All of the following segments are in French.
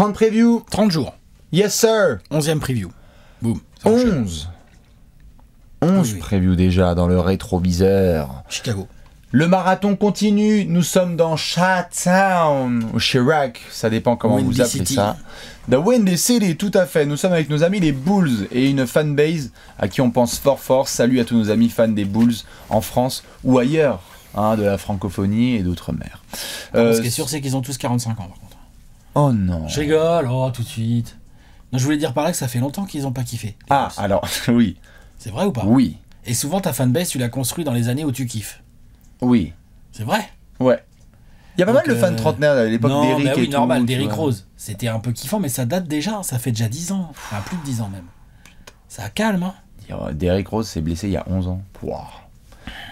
30 previews. 30 jours. Yes, sir. 11e preview. Boum. 11. 11 previews déjà dans le rétroviseur. Chicago. Le marathon continue. Nous sommes dans Chattown, ou Chirac, ça dépend comment vous appelez ça. The Windy City, tout à fait. Nous sommes avec nos amis les Bulls et une fanbase à qui on pense fort fort. Salut à tous nos amis fans des Bulls en France ou ailleurs, hein, de la francophonie et d'outre-mer. Euh, ce qui est sûr, c'est qu'ils ont tous 45 ans. Oh non. Je rigole, oh, tout de suite. Non, je voulais dire par là que ça fait longtemps qu'ils n'ont pas kiffé. Ah, alors, oui. C'est vrai ou pas Oui. Et souvent, ta fanbase, tu l'as construit dans les années où tu kiffes. Oui. C'est vrai Ouais. Il y a pas mal de fan 30 euh, trentenaires à l'époque d'Eric bah et normal, Rose. C'était un peu kiffant, mais ça date déjà, hein. ça fait déjà 10 ans. Enfin, plus de 10 ans même. Ça calme, hein Derrick Rose s'est blessé il y a 11 ans. Pouah.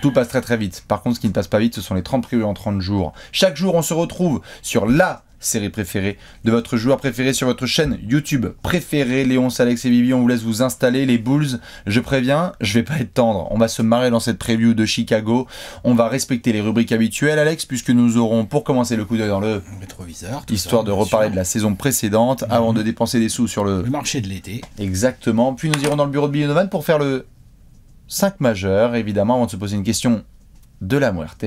Tout passe très très vite. Par contre, ce qui ne passe pas vite, ce sont les 30 prévus en 30 jours. Chaque jour, on se retrouve sur la série préférée de votre joueur préféré sur votre chaîne YouTube préférée. Léonce, Alex et Bibi, on vous laisse vous installer. Les Bulls, je préviens, je vais pas être tendre. On va se marrer dans cette preview de Chicago. On va respecter les rubriques habituelles, Alex, puisque nous aurons pour commencer le coup d'œil dans le rétroviseur, histoire de reparler de la saison précédente, mhm. avant de dépenser des sous sur le, marché de l'été. Exactement. Puis nous irons dans le bureau de Donovan pour faire le 5 majeur, évidemment, avant de se poser une question de la Muerte.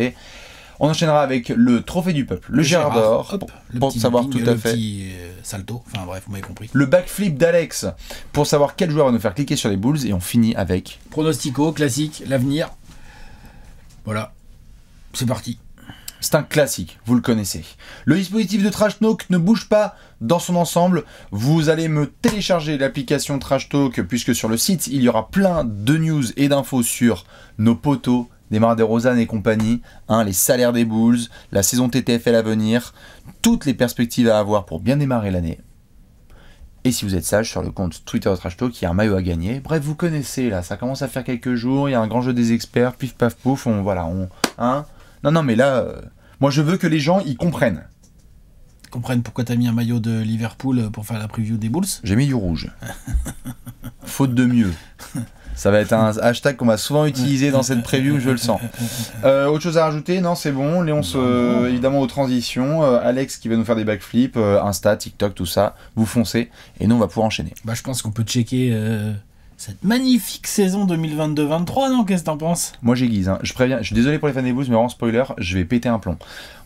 On enchaînera avec le Trophée du Peuple, le, Gérard d'Or, pour savoir tout à fait. Euh, salto, enfin bref, vous m'avez compris. Le backflip d'Alex, pour savoir quel joueur va nous faire cliquer sur les boules, et on finit avec. Pronostico, classique, l'avenir. Voilà, c'est parti. C'est un classique, vous le connaissez. Le dispositif de Trash Talk ne bouge pas dans son ensemble. Vous allez me télécharger l'application Trash Talk, puisque sur le site, il y aura plein de news et d'infos sur nos poteaux Démarre des Rosanne et compagnie, hein, les salaires des Bulls, la saison TTFL à venir, toutes les perspectives à avoir pour bien démarrer l'année. Et si vous êtes sage, sur le compte Twitter de Trash Talk, y a un maillot à gagner. Bref, vous connaissez là, ça commence à faire quelques jours, il y a un grand jeu des experts, pif paf pouf, on voilà, on. Hein non, non, mais là, euh, moi je veux que les gens y comprennent. comprennent pourquoi t'as mis un maillot de Liverpool euh, pour faire la preview des Bulls J'ai mis du rouge. Faute de mieux. Ça va être un hashtag qu'on va souvent utiliser dans cette preview, je le sens. Euh, autre chose à rajouter Non, c'est bon. Léon, se, euh, évidemment, aux transitions. Euh, Alex qui va nous faire des backflips, Insta, TikTok, tout ça. Vous foncez. Et nous, on va pouvoir enchaîner. Bah, je pense qu'on peut checker cette magnifique saison 2022-23, non Qu'est-ce que t'en penses Moi j'aiguise, hein. je préviens, je suis désolé pour les fans des Blues, mais en spoiler, je vais péter un plomb.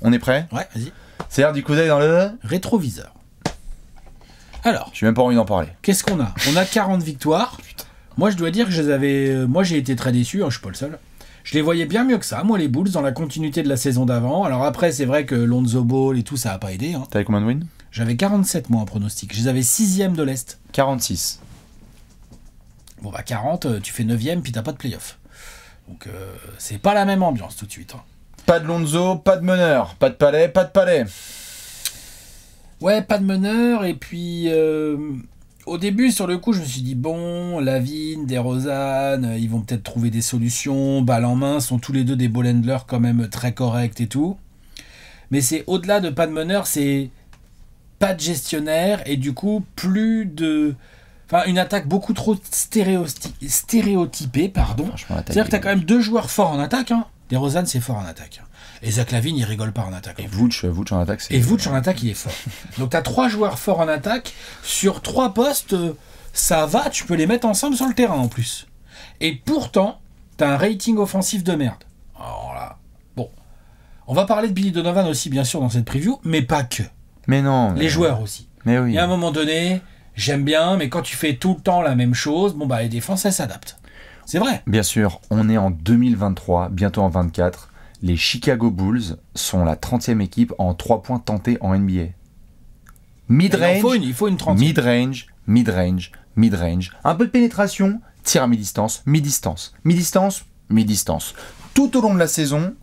On est prêt Ouais, vas-y. C'est dire du coup d'œil dans le... Rétroviseur. Alors... J'ai même pas envie d'en parler. Qu'est-ce qu'on a On a 40 victoires. Moi, je dois dire que avais. Euh, moi, j'ai été très déçu, hein, je suis pas le seul. Je les voyais bien mieux que ça, moi, les Bulls, dans la continuité de la saison d'avant. Alors après, c'est vrai que Lonzo Ball et tout, ça a pas aidé. Hein. T'avais combien de wins J'avais 47, moi, en pronostic. Je les avais 6 de l'Est. 46. Bon, bah, 40, euh, tu fais 9 puis t'as pas de playoff. Donc, euh, c'est pas la même ambiance tout de suite. Hein. Pas de Lonzo, pas de meneur, pas de palais, pas de palais. Ouais, pas de meneur, et puis au début, sur le coup, je me suis dit, bon, Lavigne, Desrosanne, ils vont peut-être trouver des solutions, balle en main, sont tous les deux des ball quand même très corrects et tout. Mais c'est au-delà de pas de meneur, c'est pas de gestionnaire et du coup, plus de. Enfin, une attaque beaucoup trop stéréotypée, pardon. C'est-à-dire que tu as quand même deux joueurs forts en attaque. Hein. Desrosanne, c'est fort en attaque. Hein. Et Zach Lavigne, il rigole pas en attaque. Hein. Et euh, Vooch, en attaque, Et Vooch en attaque, il est fort. Donc t'as trois joueurs forts en attaque. Sur trois postes, euh, ça va, tu peux les mettre ensemble sur le terrain en plus. Et pourtant, t'as un rating offensif de merde. Alors là, bon. On va parler de Billy Donovan aussi, bien sûr, dans cette preview, mais pas que. Mais non. les joueurs aussi. Mais oui. Et à un moment donné, j'aime bien, mais quand tu fais tout le temps la même chose, bon bah les défenses, elles s'adaptent. C'est vrai. Bien sûr, on est en 2023, bientôt en 24 les Chicago Bulls sont la 30e équipe en 3 points tentés en NBA. Mid-range, il faut une, une mid-range, mid-range, mid-range. Un peu de pénétration, tir à mi-distance, mi-distance, mi-distance, mi-distance. Tout au long de la saison,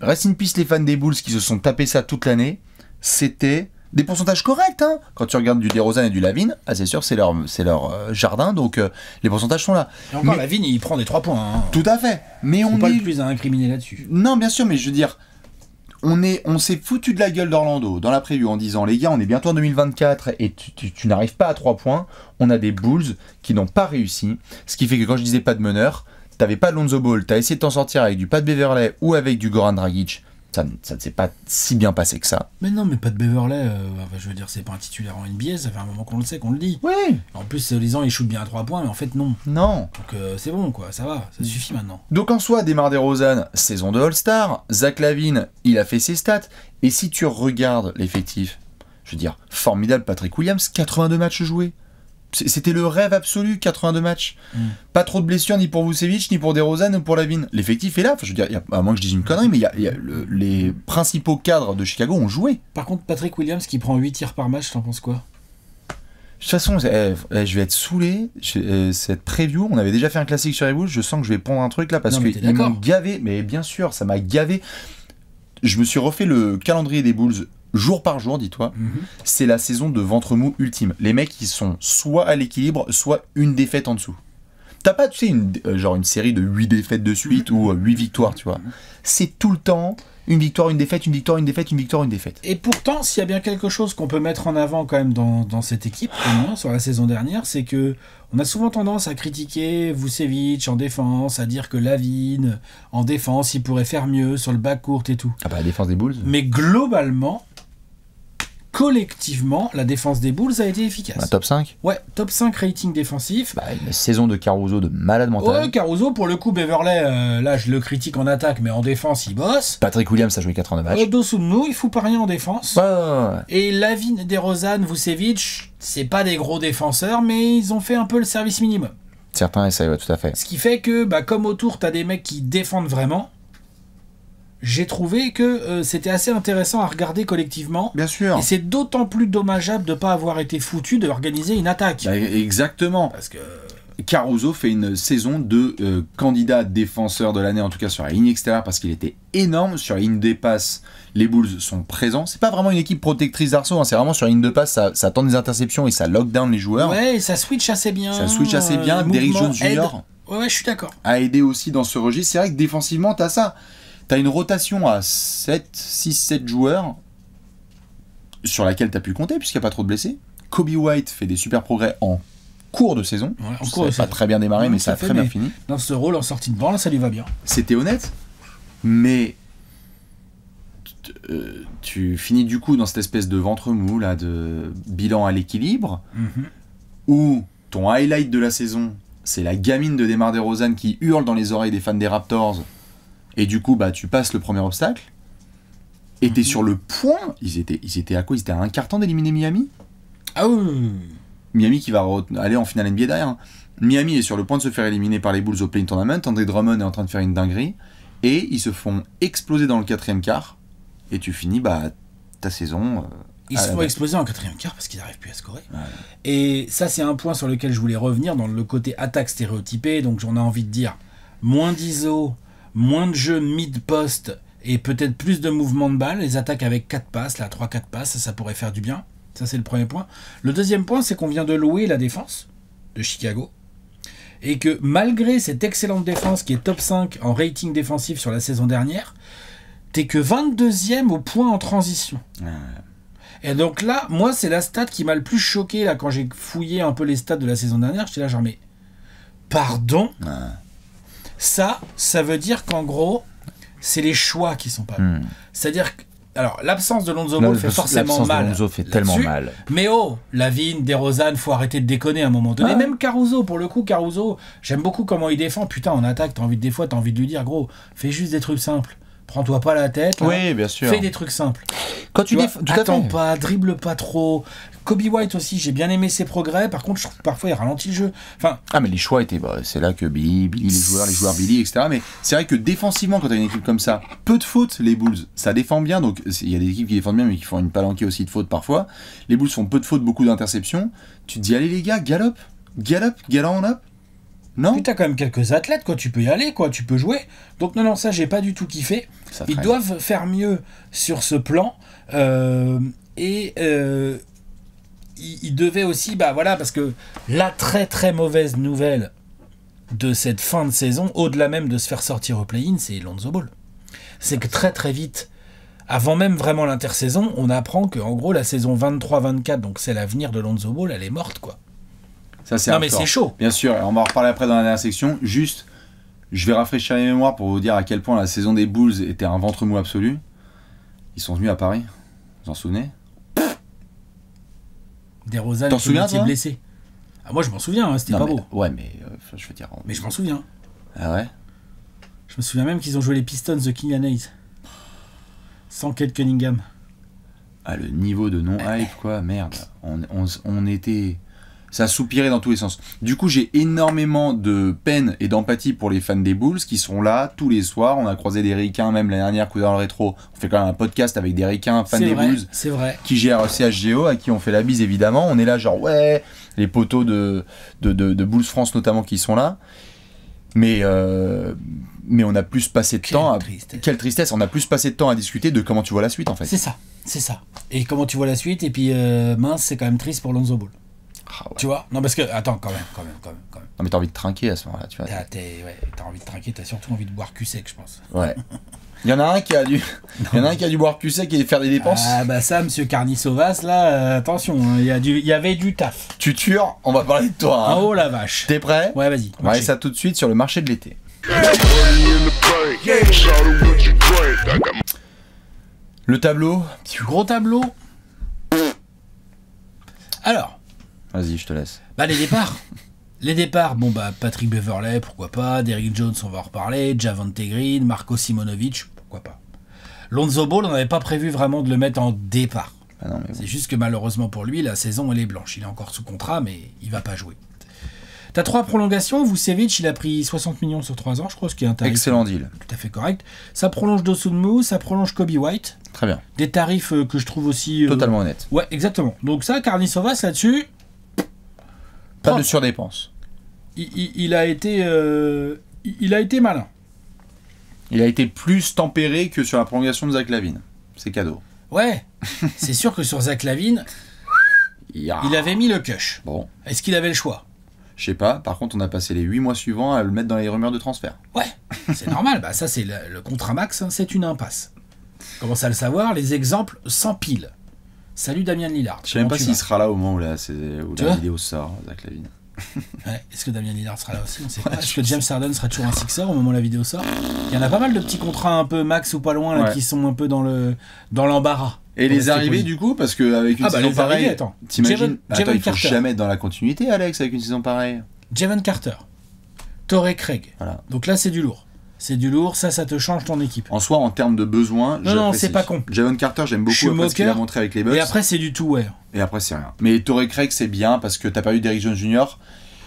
reste in les fans des Bulls qui se sont tapés ça toute l'année, c'était des pourcentages corrects. Hein. Quand tu regardes du Rozan et du Lavine, ah, c'est sûr, c'est leur, c'est leur euh, jardin, donc euh, les pourcentages sont là. Et encore, il prend des 3 points. Hein. Tout à fait. Mais on n'est pas le plus à incriminer là-dessus. Non, bien sûr, mais je veux dire, on est, on s'est foutu de la gueule d'Orlando dans la prévue en disant les gars, on est bientôt en 2024 et tu, n'arrives pas à 3 points. On a des Bulls qui n'ont pas réussi, ce qui fait que quand je disais pas de meneur, t'avais pas de Lonzo Ball, t'as essayé de t'en sortir avec du Pat Beverley ou avec du Goran Dragic ça, ne s'est pas si bien passé que ça. Mais non, mais pas de Beverly, euh, je veux dire, c'est pas un titulaire en NBA, ça fait un moment qu'on le sait, qu'on le dit. Oui En plus, euh, les gens, ils shootent bien à 3 points, mais en fait, non. Non Donc euh, c'est bon, quoi, ça va, ça suffit maintenant. Donc en soi, des Rosanes, saison de All-Star, Zach Lavine, il a fait ses stats, et si tu regardes l'effectif, je veux dire, formidable Patrick Williams, 82 matchs joués. C'était le rêve absolu, 82 matchs. Mm. Pas trop de blessures ni pour Vucevic, ni pour DeRozan, ni pour Lavigne L'effectif est là. je veux dire, à moins que je dise une connerie, mais les principaux cadres de Chicago ont joué. Par contre, Patrick Williams qui prend 8 tirs par match, t'en penses quoi de toute façon, eh, eh, je vais être saoulé. Eh, cette preview, on avait déjà fait un classique sur les Bulls. Je sens que je vais prendre un truc là parce qu'ils m'a gavé. Mais bien sûr, ça m'a gavé. Je me suis refait le calendrier des Bulls jour par jour, dis-toi, mhm. c'est la saison de ventre mou ultime. Les mecs, ils sont soit à l'équilibre, soit une défaite en dessous. T'as pas, tu sais, une, euh, genre une série de 8 défaites de suite ou 8 euh, victoires, tu vois. C'est tout le temps une victoire, une défaite, une victoire, une défaite, une victoire, une défaite. Et pourtant, s'il y a bien quelque chose qu'on peut mettre en avant quand même dans, cette équipe, sur la saison dernière, c'est que on a souvent tendance à critiquer Vucevic en défense, à dire que Lavine en défense, il pourrait faire mieux sur le bas court et tout. Ah bah la défense des Bulls. Mais globalement, collectivement, la défense des Bulls a été efficace. top 5 Ouais, top 5 rating défensif. Bah, une saison de Caruso de malade mental. Ouais, Caruso, pour le coup, Beverley, euh, là, je le critique en attaque, mais en défense, il bosse. Patrick Williams a joué 89 matchs. Euh, nous il fout pas rien en défense. et ouais, ouais. Et Lavine, Derozan, Vucevic, c'est pas des gros défenseurs, mais ils ont fait un peu le service minimum. Certains essayent, tout à fait. Ce qui fait que, bah, comme autour, t'as des mecs qui défendent vraiment, j'ai trouvé que euh, c'était assez intéressant à regarder collectivement. Bien sûr. Et c'est d'autant plus dommageable de ne pas avoir été foutu d'organiser une attaque. Bah, exactement. Parce que. Euh, Caruso fait une saison de euh, candidat défenseur de l'année, en tout cas sur la ligne extérieure, parce qu'il était énorme. Sur la ligne des passes, les Bulls sont présents. C'est pas vraiment une équipe protectrice d'arceau, hein. c'est vraiment sur la ligne de passe, ça, ça, des interceptions et ça lock down les joueurs. Ouais, et ça switch assez bien. Ça switch assez bien. Derrick Jones Jr. Ouais, je suis d'accord. A aidé aussi dans ce registre. C'est vrai que défensivement, t'as ça. T'as une rotation à 7, 6, 7 joueurs sur laquelle tu as pu compter, puisqu'il n'y a pas trop de blessés. Kobe White fait des super progrès en cours de saison. pas très bien démarré, mais ça a très bien fini. Dans ce rôle, en sortie de banc, ça lui va bien. C'était honnête, mais euh, tu finis du coup dans cette espèce de ventre mou, là, de bilan à l'équilibre, mhm. où ton highlight de la saison, c'est la gamine de des DeRozan qui hurle dans les oreilles des fans des Raptors et du coup, bah, tu passes le premier obstacle. Et mhm. sur le point. Ils étaient, ils étaient à quoi Ils étaient à un carton temps d'éliminer Miami Ah Miami qui va aller en finale NBA derrière. Hein. Miami est sur le point de se faire éliminer par les Bulls au play-in tournament. André Drummond est en train de faire une dinguerie. Et ils se font exploser dans le quatrième quart. Et tu finis bah, ta saison. Euh, ils se font exploser en quatrième quart parce qu'ils n'arrivent plus à scorer. Et ça, c'est un point sur lequel je voulais revenir dans le côté attaque stéréotypée. Donc j'en ai envie de dire moins d'ISO, moins de jeux mid poste et peut-être plus de mouvements de balle, les attaques avec 4 passes, là 3-4 passes, ça, pourrait faire du bien. Ça c'est le premier point. Le deuxième point, c'est qu'on vient de louer la défense de Chicago. Et que malgré cette excellente défense qui est top 5 en rating défensif sur la saison dernière, t'es que 22e au point en transition. Ah. Et donc là, moi, c'est la stat qui m'a le plus choqué là quand j'ai fouillé un peu les stats de la saison dernière. J'étais là genre mais pardon. Ah. Ça, ça veut dire qu'en gros, c'est les choix qui sont pas bons. Hmm. C'est-à-dire que alors, l'absence de Lonzo fait forcément mal. De Lonzo fait tellement mal. Mais oh, Lavigne, il faut arrêter de déconner à un moment donné. Même Caruso, pour le coup, Caruso, j'aime beaucoup comment il défend. Putain, en attaque, t'as envie de, des fois, t'as envie de lui dire, gros, fais juste des trucs simples. Prends-toi pas la tête. Hein. Oui, bien sûr. Fais des trucs simples. Quand tu, tu attends pas, dribble pas trop. Kobe White aussi, j'ai bien aimé ses progrès. Par contre, je trouve que parfois il ralentit le jeu. Enfin, ah, mais les choix étaient. Bah, c'est là que Billy, Billy, les joueurs, les joueurs Billy, etc. Mais c'est vrai que défensivement, quand tu as une équipe comme ça, peu de fautes, les Bulls, ça défend bien. Donc, il y a des équipes qui défendent bien, mais qui font une palanquée aussi de fautes parfois. Les Bulls font peu de fautes, beaucoup d'interceptions. Tu te dis, allez les gars, galop, galop, galop on up. Non. Tu as quand même quelques athlètes, quoi. Tu peux y aller, quoi. Tu peux jouer. Donc non, non, ça j'ai pas du tout kiffé. Ils doivent faire mieux sur ce plan. Euh, et euh, il, devait aussi, bah voilà, parce que la très très mauvaise nouvelle de cette fin de saison, au-delà même de se faire sortir au play-in, c'est Lonzo Ball. C'est que très très vite, avant même vraiment l'intersaison, on apprend que en gros la saison 23-24, donc c'est l'avenir de Lonzo Ball, elle est morte quoi. Ça c'est Non mais c'est chaud. Bien sûr, on va en reparler après dans la dernière section. Juste, je vais rafraîchir les mémoires pour vous dire à quel point la saison des Bulls était un ventre mou absolu. Ils sont venus à Paris, vous en souvenez des souviens, qui blessé. Ah, moi, je m'en souviens, hein, c'était pas beau. Ouais, mais euh, je veux dire. Mais je m'en souviens. Ah ouais Je me souviens même qu'ils ont joué les Pistons the King and Sans Kate Cunningham. Ah, le niveau de non-hype, quoi, merde. On, on, on était ça soupirait dans tous les sens. Du coup, j'ai énormément de peine et d'empathie pour les fans des Bulls qui sont là tous les soirs. On a croisé des Ricains, même l'année dernière, coup dans le rétro. On fait quand même un podcast avec des Ricains, fans des Bulls, vrai. qui gèrent CHGO, à qui on fait la bise évidemment. On est là, genre, ouais, les poteaux de, de, de, Bulls France notamment qui sont là. Mais. Euh, mais on a plus passé de temps à... Tristesse. Quelle tristesse, on a plus passé de temps à discuter de comment tu vois la suite en fait. C'est ça, c'est ça. Et comment tu vois la suite, et puis euh, mince, c'est quand même triste pour Lonzo Ball. Ah tu vois Non, parce que, attends, quand même, quand même, quand même. Quand même. Non, mais t'as envie de trinquer à ce moment-là, tu vois. Ah, t'as envie de trinquer, t'as surtout envie de boire cul sec, je pense. Ouais. Il y en a un qui a dû, en a un qui a dû boire cul sec et faire des dépenses. Ah bah ça, monsieur Carni Sauvas là, euh, attention, hein, il y, du, y avait du taf. Tu tues, on va parler de toi. Oh la vache. T'es prêt Ouais, vas-y. On va aller ça tout de suite sur le marché de l'été. Le tableau, petit gros tableau. Alors, Vas-y, je te laisse. Bah, les départs Les départs, bon bah Patrick Beverley, pourquoi pas, Derrick Jones, on va en reparler, Javante Green, Marco Simonovic, pourquoi pas. Lonzo Ball, on n'avait pas prévu vraiment de le mettre en départ. Ah C'est juste que malheureusement pour lui, la saison elle est blanche. Il est encore sous contrat, mais il va pas jouer. T'as trois prolongations. Vucevic, il a pris 60 millions sur trois ans, je crois, ce qui est un Excellent deal. Tout à fait correct. Ça prolonge Dosunmu, ça prolonge Kobe White. Très bien. Des tarifs euh, que je trouve aussi. Euh, Totalement honnête honnêtes. Ouais, exactement. Donc ça, Carnisovas là-dessus, pas de surdépense. Il, a été, euh, il a été malin. Il a été plus tempéré que sur la prolongation de Zach Lavine. C'est cadeau. Ouais, c'est sûr que sur Zach Lavine, il avait mis le cush. Bon. Est-ce qu'il avait le choix Je sais pas. Par contre, on a passé les 8 mois suivants à le mettre dans les rumeurs de transfert. Ouais, c'est normal. Bah, ça, c'est le, contrat max, hein. c'est une impasse. Commence à le savoir, les exemples s'empilent. Salut Damien Lillard. Je sais même pas s'il sera là au moment où la, vidéo sort, Zach Lavin. Est-ce que Damien Lillard sera là aussi On sait pas. Est-ce que James Harden sera toujours un sixer au moment où la vidéo sort Il y en a pas mal de petits contrats un peu max ou pas loin qui sont un peu dans le dans l'embarras. Et les arrivées du coup Parce qu'avec une ah, bah, saison pareille. T'imagines Attends, il faut jamais être dans la continuité, Alex, avec une saison pareille. Jevon Carter. Torrey Craig. Donc là, c'est du lourd. C'est du lourd, ça, ça te change ton équipe. En soi, en termes de besoins, non, non, c'est pas con. Javon Carter, j'aime beaucoup qu'il a montré avec les Bucks. Et après, c'est du tout wear. Et après, c'est rien. Mais Torrey Craig, c'est bien parce que t'as perdu Derrick Jones Jr.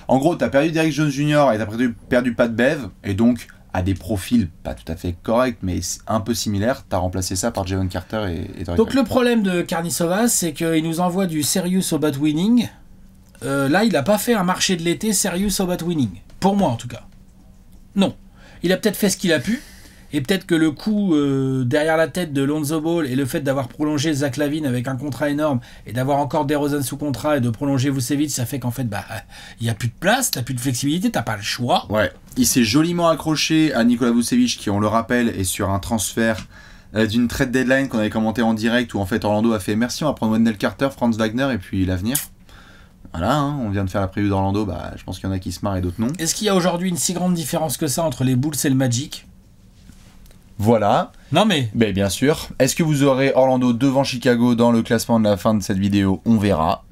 En gros, t'as perdu Derrick Jones Jr. et t'as perdu, perdu de Bev, et donc à des profils pas tout à fait corrects, mais un peu similaires, t'as remplacé ça par Javon Carter et, et Donc le problème de Carnisova, c'est qu'il nous envoie du serious au winning. Euh, là, il a pas fait un marché de l'été serious au winning. Pour moi, en tout cas. Non il a peut-être fait ce qu'il a pu. Et peut-être que le coup euh, derrière la tête de Lonzo Ball et le fait d'avoir prolongé Zach Lavine avec un contrat énorme et d'avoir encore DeRozan sous contrat et de prolonger Vucevic, ça fait qu'en fait, bah, il n'y a plus de place, t'as plus de flexibilité, t'as pas le choix. Ouais, il s'est joliment accroché à Nicolas Vucevic qui, on le rappelle, est sur un transfert euh, d'une trade deadline qu'on avait commenté en direct où en fait Orlando a fait merci, on va prendre Wendell Carter, Franz Wagner et puis l'avenir. Voilà, hein, on vient de faire la prévue d'Orlando, bah, je pense qu'il y en a qui se marrent et d'autres non. Est-ce qu'il y a aujourd'hui une si grande différence que ça entre les Bulls et le Magic Voilà. Non mais. Mais ben, bien sûr. Est-ce que vous aurez Orlando devant Chicago dans le classement de la fin de cette vidéo On verra.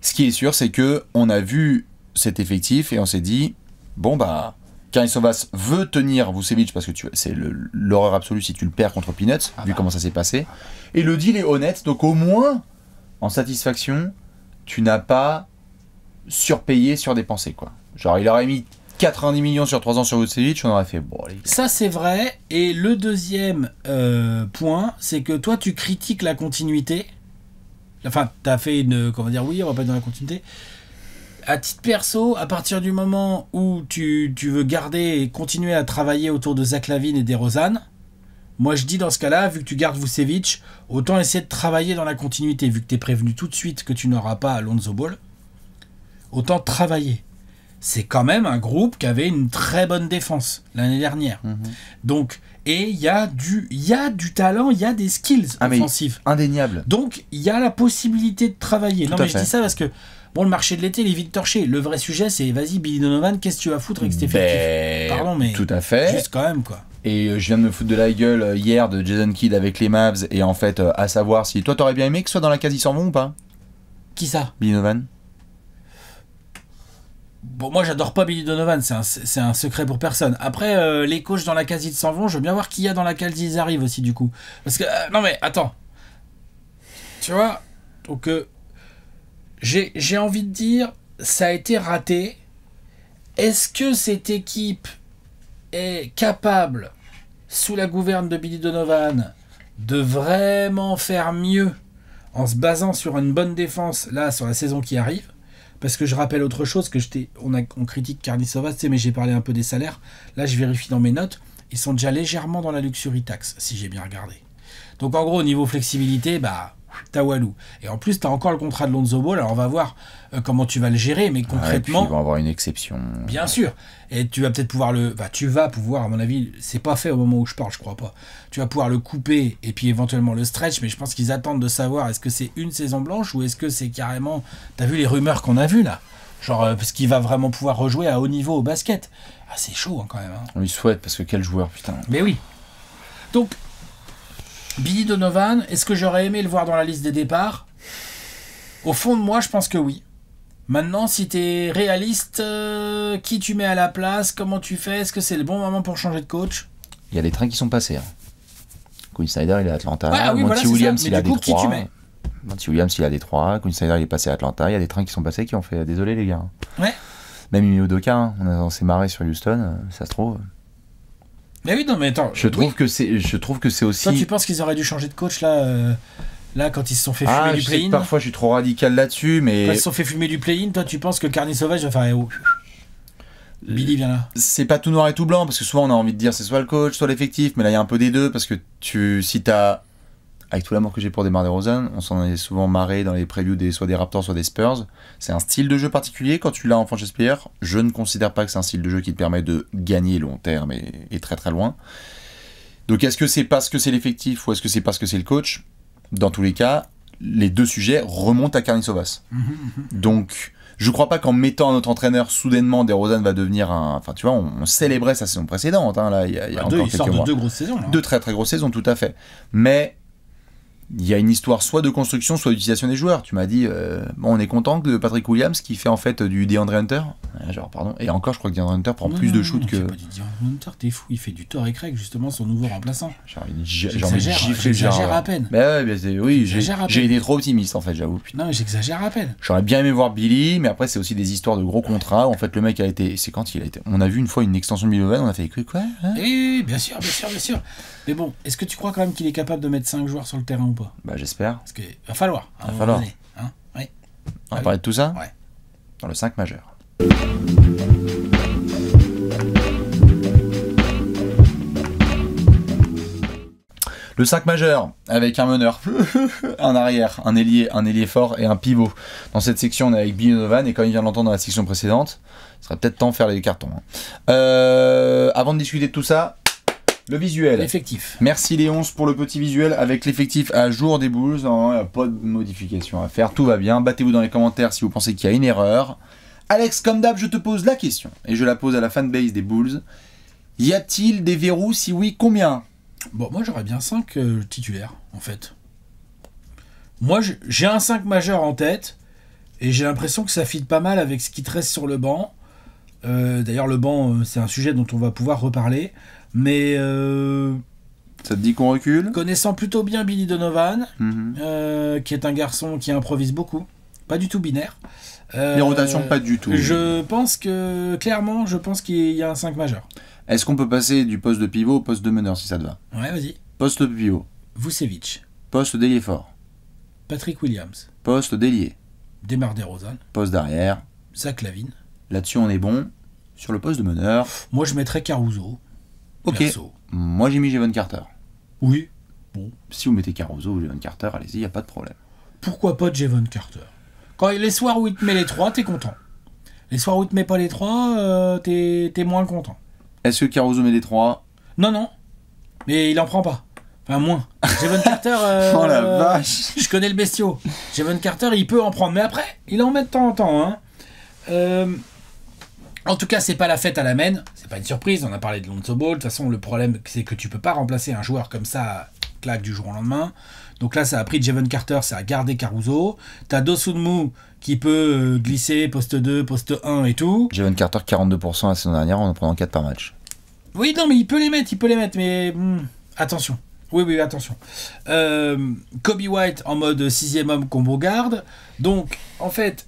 Ce qui est sûr, c'est que on a vu cet effectif et on s'est dit, bon bah, Karin veut tenir Vucevic parce que c'est l'horreur absolue si tu le perds contre Peanuts, ah vu bah. comment ça s'est passé. Et le deal est honnête, donc au moins, en satisfaction, tu n'as pas surpayé, surdépensé, quoi. Genre, il aurait mis 90 millions sur 3 ans sur Vucevic, on aurait fait Ça c'est vrai. Et le deuxième euh, point, c'est que toi tu critiques la continuité. Enfin, t'as fait une, euh, comment dire, oui, on va pas dire dans la continuité. À titre perso, à partir du moment où tu, veux garder et continuer à travailler autour de Zach et des Rosanne, moi je dis dans ce cas-là, vu que tu gardes Vucevic, autant essayer de travailler dans la continuité, vu que t'es prévenu tout de suite que tu n'auras pas Alonso Ball autant travailler. C'est quand même un groupe qui avait une très bonne défense l'année dernière. Mhm. Donc, et il y, a du, y a du talent, il y a des skills ah, offensifs. Indéniable. Donc, il y a la possibilité de travailler. non, mais je dis ça parce que Bon, le marché de l'été, il est vite torché. Le vrai sujet, c'est vas-y, Billy Donovan, qu'est-ce que tu vas foutre avec Stéphanie ben, mais. Tout à fait. Juste quand même, quoi. Et euh, je viens de me foutre de la gueule euh, hier de Jason Kidd avec les Mavs. Et en fait, euh, à savoir si. Toi, t'aurais bien aimé que ce soit dans la case, ils s'en ou pas Qui ça Billy Donovan Bon, moi, j'adore pas Billy Donovan, c'est un, secret pour personne. Après, euh, les coachs dans la case, ils s'en vont, je veux bien voir qui y a dans la case, ils arrivent aussi, du coup. Parce que, euh, non mais, attends. Tu vois Donc, euh, j'ai envie de dire, ça a été raté. Est-ce que cette équipe est capable, sous la gouverne de Billy Donovan, de vraiment faire mieux en se basant sur une bonne défense, là, sur la saison qui arrive parce que je rappelle autre chose que on, critique Carnisova, tu mais j'ai parlé un peu des salaires. Là, je vérifie dans mes notes, ils sont déjà légèrement dans la luxury tax, si j'ai bien regardé. Donc en gros, au niveau flexibilité, bah, t'as Walou. Et en plus, t'as encore le contrat de Lonzo Ball, alors on va voir euh, comment tu vas le gérer, mais concrètement. ils vont avoir une exception. Bien sûr. Et tu vas peut-être pouvoir le. tu vas pouvoir, à mon avis, c'est pas fait au moment où je parle, je crois pas. Tu vas pouvoir le couper et puis éventuellement le stretch, mais je pense qu'ils attendent de savoir est-ce que c'est une saison blanche ou est-ce que c'est carrément. T'as vu les rumeurs qu'on a vues là Genre, euh, parce qu'il va vraiment pouvoir rejouer à haut niveau au basket. Ah, c'est chaud hein, quand même. Hein. On lui souhaite, parce que quel joueur, putain. Mais oui. Donc, Billy Donovan, est-ce que j'aurais aimé le voir dans la liste des départs Au fond de moi, je pense que oui. Maintenant, si tu es réaliste, euh, qui tu mets à la place Comment tu fais Est-ce que c'est le bon moment pour changer de coach Il y a des trains qui sont passés. Hein. il est à Atlanta. Ah Monty Williams, il a des trois. Monty Williams, il a des trois. Queen Snyder, il est passé à Atlanta. Il y a des trains qui sont passés qui ont fait. Désolé, les gars. Ouais. Même Emilio Doka, hein. on, on s'est marré sur Houston, ça se trouve. Mais oui, non, mais attends. Je trouve que c'est, que c'est aussi. Toi, tu penses qu'ils auraient dû changer de coach là euh, Là, quand ils se sont fait ah, fumer du play-in. Parfois, je suis trop radical là-dessus, mais. Quand ils se sont fait fumer du play-in, toi, tu penses que Carnet Sauvage va faire. Billy vient là. C'est pas tout noir et tout blanc, parce que souvent, on a envie de dire c'est soit le coach, soit l'effectif, mais là, il y a un peu des deux, parce que tu, si t'as. Avec tout l'amour que j'ai pour De Rosen, on s'en est souvent marré dans les previews des, soit des Raptors, soit des Spurs. C'est un style de jeu particulier. Quand tu l'as en franchise player, je ne considère pas que c'est un style de jeu qui te permet de gagner long terme et, et très très loin. Donc est-ce que c'est parce que c'est l'effectif ou est-ce que c'est parce que c'est le coach dans tous les cas, les deux sujets remontent à Karnisovas mhm. Donc, je crois pas qu'en mettant notre entraîneur soudainement, Desrosanne va devenir un. Enfin, tu vois, on, célébrait sa saison précédente. Hein, là, il y a, bah, de mois. deux grosses saisons. Deux très très grosses saisons, tout à fait. Mais il y a une histoire soit de construction, soit d'utilisation des joueurs. Tu m'as dit, euh, bon, on est content que Patrick Williams qui fait en fait du DeAndre Hunter. Euh, pardon. Et encore, je crois que DeAndre Hunter prend plus de shoot que. Pas du DeAndre Hunter, t'es fou. Il fait du Thor et Craig, justement, son nouveau remplaçant. j'exagère à peine. oui, j'ai été trop optimiste en fait, j'avoue. Non, j'exagère à peine. J'aurais bien aimé voir Billy, mais après, c'est aussi des histoires de gros contrats. En fait, le mec a été. C'est quand il a été. On a vu une fois une extension de Milovan, on a fait quoi Eh Oui, bien sûr, bien sûr, bien sûr. Mais bon, est-ce que tu crois quand même qu'il est capable de mettre 5 joueurs sur le terrain bah j'espère. Parce qu'il va falloir. Il va falloir. Hein, on va ah parler de tout ça Dans le 5 majeur. Le 5 majeur, avec un meneur, un arrière, un ailier, un ailier fort et un pivot. Dans cette section, on est avec Bill et comme il vient de l'entendre dans la section précédente, ce sera peut-être temps de faire les cartons. Hein. Euh, avant de discuter de tout ça, le visuel. L'effectif. Merci Léonce pour le petit visuel avec l'effectif à jour des Bulls. Hein, a pas de modification à faire, tout va bien. Battez-vous dans les commentaires si vous pensez qu'il y a une erreur. Alex, comme d'hab, je te pose la question et je la pose à la fanbase des Bulls. Y a-t-il des verrous Si oui, combien Bon, moi j'aurais bien 5 euh, titulaires en fait. Moi j'ai un 5 majeur en tête et j'ai l'impression que ça fit pas mal avec ce qui te reste sur le banc. Euh, d'ailleurs, le banc, euh, c'est un sujet dont on va pouvoir reparler. Mais. Euh, ça te dit qu'on recule Connaissant plutôt bien Billy Donovan, mhm. euh, qui est un garçon qui improvise beaucoup, pas du tout binaire. Les euh, rotations, pas du tout. Je pense que, clairement, je pense qu'il y a un 5 majeur. Est-ce qu'on peut passer du poste de pivot au poste de meneur, si ça te va Ouais, vas-y. Poste de pivot. Vucevic. Poste d'ailier fort. Patrick Williams. Poste d'ailier. Démarre des Poste d'arrière. Zach Lavine. Là-dessus, on est bon. Sur le poste de meneur. Moi, je mettrais Caruso. Ok. Moi, j'ai mis Jevon Carter. Oui. Bon. Si vous mettez Caruso ou Jevon Carter, allez-y, il a pas de problème. Pourquoi pas Jevon Carter Quand les soirs où il te met les trois, t'es content. Les soirs où il te met pas les trois, euh, t'es es moins content. Est-ce que Caruso met des trois Non, non. Mais il en prend pas. Enfin, moins. Jevon Carter. Euh, oh la vache Je connais le bestiau. Jevon Carter, il peut en prendre. Mais après, il en met de temps en temps. Hein. Euh, en tout cas, c'est pas la fête à la mène, c'est pas une surprise, on a parlé de Lonzo Ball. De toute façon, le problème, c'est que tu peux pas remplacer un joueur comme ça, claque du jour au lendemain. Donc là, ça a pris Jevon Carter, ça a gardé Caruso. T'as Dosunmu qui peut euh, glisser poste 2, poste 1 et tout. Jevon Carter, 42% la saison dernière en en prenant 4 par match. Oui, non, mais il peut les mettre, il peut les mettre, mais hmm, attention. Oui, oui, attention. Euh, Kobe White en mode sixième homme combo garde. Donc, en fait,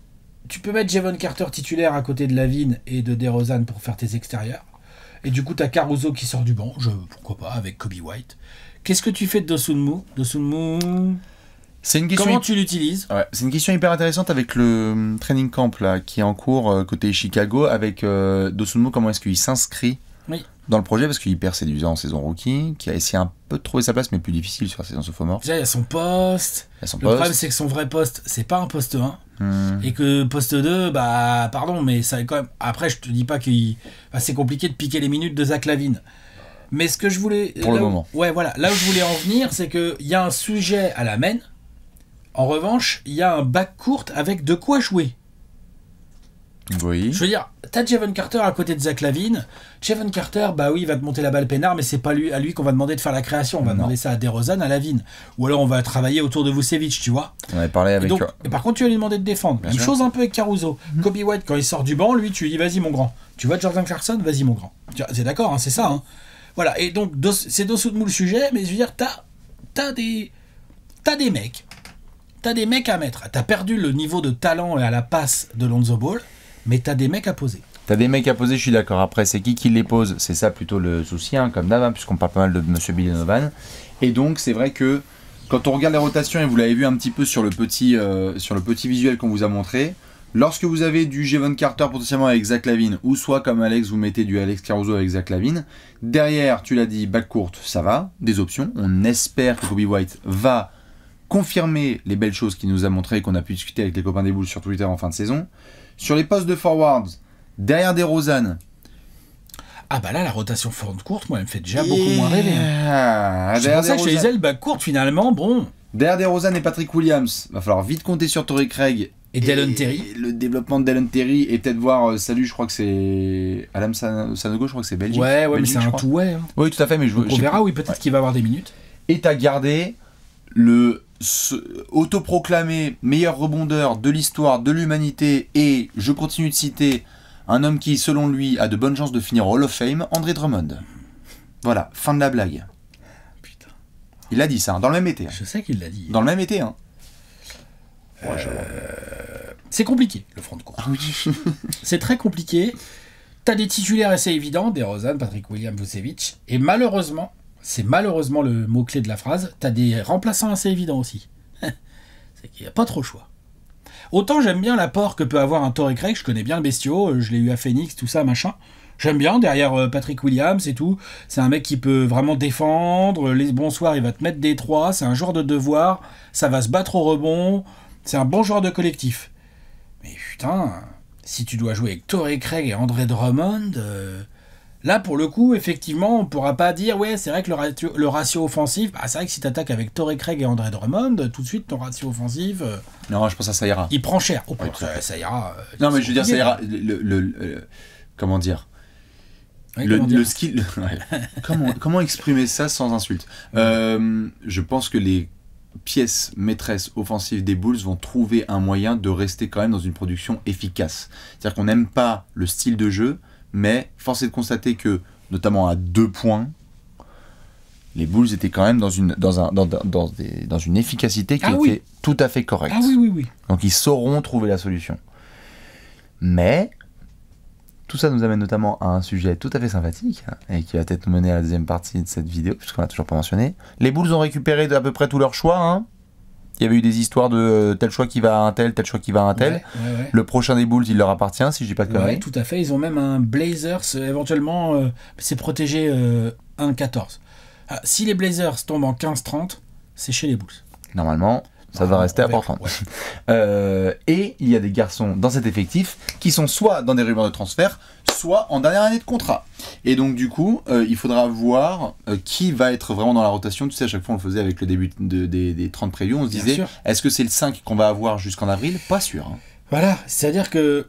tu peux mettre Javon Carter titulaire à côté de Lavigne et de DeRozan pour faire tes extérieurs. Et du coup, tu as Caruso qui sort du banc, je, pourquoi pas, avec Kobe White. Qu'est-ce que tu fais de Dosunmu Dosunmu c'est une question Comment tu l'utilises C'est une question hyper intéressante avec le euh, training camp là, qui est en cours euh, côté Chicago avec euh, Dosunmu. Comment est-ce qu'il s'inscrit dans le projet Parce qu'il est hyper séduisant en saison rookie, qui a essayé un peu de trouver sa place, mais plus difficile sur la saison sophomore. Déjà, il y a son poste. le problème, c'est que son vrai poste, c'est pas un poste 1. Mmh. Et que poste 2, bah pardon, mais ça est quand même. Après, je te dis pas que bah, c'est compliqué de piquer les minutes de Zach Lavine. Mais ce que je voulais. Pour le moment. Ouais, voilà. Là où je voulais en venir, c'est il y a un sujet à la main. En revanche, il y a un bac courte avec de quoi jouer. Oui. Je veux dire, t'as Jevon Carter à côté de Zach Lavine. Jevon Carter, bah oui, il va te monter la balle peinard, mais c'est pas lui, à lui qu'on va demander de faire la création. On va demander ça à DeRozan, à Lavine. Ou alors on va travailler autour de Vucevic, tu vois. On avait parlé avec. Et et par contre, tu vas lui demander de défendre. Une chose un peu avec Caruso. Mm-hmm. Kobe White, quand il sort du banc, lui, tu lui dis vas-y mon grand. Tu vois Jordan Clarkson, vas-y mon grand. C'est d'accord, hein, c'est ça. Hein. Voilà. Et donc, c'est dessous de mou le sujet, mais je veux dire, t'as as des, as des mecs. T'as des mecs à mettre. T'as perdu le niveau de talent et à la passe de Lonzo Ball mais tu as des mecs à poser. T'as des mecs à poser, je suis d'accord. Après, c'est qui qui les pose C'est ça plutôt le souci, hein, comme d'hab, hein, puisqu'on parle pas mal de Monsieur Bill Donovan. Et donc, c'est vrai que quand on regarde les rotations, et vous l'avez vu un petit peu sur le petit, euh, sur le petit visuel qu'on vous a montré, lorsque vous avez du Jevon Carter potentiellement avec Zach Lavin, ou soit comme Alex, vous mettez du Alex Caruso avec Zach Lavin, derrière, tu l'as dit, back courte, ça va, des options. On espère que Kobe White va confirmer les belles choses qu'il nous a montrées et qu'on a pu discuter avec les copains des boules sur Twitter en fin de saison. Sur les postes de forwards, derrière des Rosanne. Ah bah là, la rotation forte courte, moi, elle me fait déjà beaucoup moins rêver. Hein. C'est ça chez finalement, bon. Derrière des Rosanne et Patrick Williams, va falloir vite compter sur Torrey Craig. Et, Terry. Le développement de Dallon Terry et peut-être voir, euh, salut, je crois que c'est Adam Sanogo, je crois que c'est Belgique. Ouais, ouais, mais c'est un tout ouais. Hein. Oui, tout à fait, mais je, On verra, oui, peut-être qu'il va avoir des minutes. Et t'as gardé le autoproclamé meilleur rebondeur de l'histoire de l'humanité et, je continue de citer, un homme qui, selon lui, a de bonnes chances de finir Hall of Fame, André Drummond. Voilà, fin de la blague. Il a dit ça, hein, dans le même été. Hein. Je sais qu'il l'a dit. Dans le même été. Hein. C'est compliqué, le front de cour. Ah c'est très compliqué. T'as des titulaires assez évidents, des Patrick William Vucevic, et malheureusement, c'est malheureusement le mot-clé de la phrase, t'as des remplaçants assez évidents aussi. c'est qu'il n'y a pas trop le choix. Autant j'aime bien l'apport que peut avoir un Torrey Craig, je connais bien le bestiau, euh, je l'ai eu à Phoenix, tout ça, machin. J'aime bien, derrière euh, Patrick Williams et tout, c'est un mec qui peut vraiment défendre, les bonsoirs, il va te mettre des trois, c'est un joueur de devoir, ça va se battre au rebond, c'est un bon joueur de collectif. Mais putain, si tu dois jouer avec Torrey Craig et André Drummond... Euh, Là, pour le coup, effectivement, on pourra pas dire, ouais, c'est vrai que le ratio, offensif, bah, c'est vrai que si tu attaques avec Torrey Craig et André Drummond, tout de suite, ton ratio offensif. Euh, non, je pense que ça ira. Il prend cher. ça, ira. Euh, non, mais je veux dire, ça ira. Le, comment dire le, comment skill. comment, exprimer ça sans insulte euh, Je pense que les pièces maîtresses offensives des Bulls vont trouver un moyen de rester quand même dans une production efficace. C'est-à-dire qu'on n'aime pas le style de jeu, mais force est de constater que, notamment à deux points, les boules étaient quand même dans une, dans dans, une efficacité qui ah était tout à fait correcte. Ah oui, Donc ils sauront trouver la solution. Mais tout ça nous amène notamment à un sujet tout à fait sympathique hein, et qui va peut-être mener à la deuxième partie de cette vidéo, puisqu'on l'a toujours pas mentionné. Les boules ont récupéré à peu près tous leurs choix. Hein. Il y avait eu des histoires de euh, tel choix qui va à un tel, tel choix qui va à un tel. Le prochain des Bulls, il leur appartient, si je dis pas de conneries. Oui, tout à fait. Ils ont même un Blazers, euh, éventuellement, euh, c'est protégé euh, 1-14. Ah, si les Blazers tombent en 15-30, c'est chez les Bulls. Normalement, ça va rester à Ouais. et il y a des garçons dans cet effectif qui sont soit dans des rumeurs de transfert, soit en dernière année de contrat. Et donc du coup, euh, il faudra voir euh, qui va être vraiment dans la rotation. Tu sais, à chaque fois on le faisait avec le début des, 30 previews, on se disait, est-ce que c'est le 5 qu'on va avoir jusqu'en avril Pas sûr. Hein. Voilà, c'est-à-dire que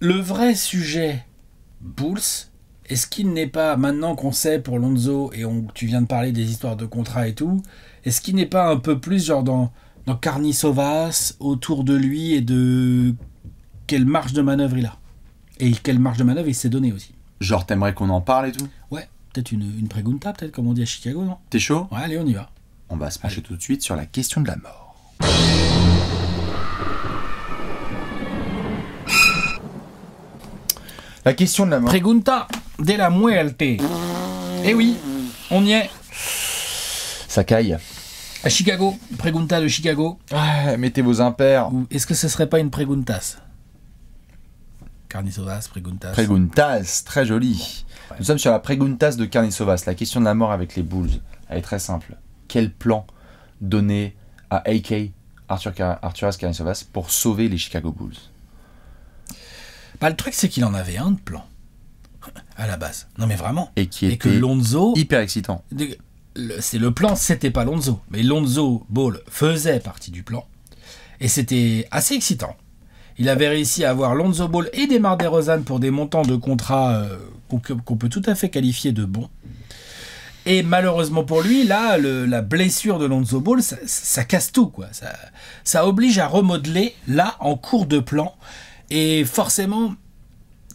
le vrai sujet Bulls, est-ce qu'il n'est pas, maintenant qu'on sait pour Lonzo, et on, tu viens de parler des histoires de contrat et tout, est-ce qu'il n'est pas un peu plus genre dans, Carni autour de lui et de quelle marge de manœuvre il a et quelle marge de manœuvre il s'est donné aussi. Genre, t'aimerais qu'on en parle et tout Ouais, peut-être une, une pregunta, peut-être comme on dit à Chicago, non T'es chaud Ouais, allez, on y va. On va se pencher tout de suite sur la question de la mort. La question de la mort. Pregunta de la muerte. Eh oui, on y est. Ça caille. À Chicago, pregunta de Chicago. Ah, mettez vos impairs. Est-ce que ce serait pas une preguntas Carnisovas, Preguntas. Preguntas, très joli. Nous sommes sur la Preguntas de Carnisovas. La question de la mort avec les Bulls, elle est très simple. Quel plan donner à AK, Arthur, Car pour sauver les Chicago Bulls bah, Le truc, c'est qu'il en avait un de plan, à la base. Non, mais vraiment. Et, qui Et que Lonzo. Hyper excitant. C'est le plan, c'était pas Lonzo. Mais Lonzo Ball faisait partie du plan. Et c'était assez excitant. Il avait réussi à avoir Lonzo Ball et Demar DeRozan pour des montants de contrat euh, qu'on peut tout à fait qualifier de bons. Et malheureusement pour lui, là, la blessure de Lonzo Ball, ça, casse tout, quoi. Ça, oblige à remodeler, là, en cours de plan. Et forcément,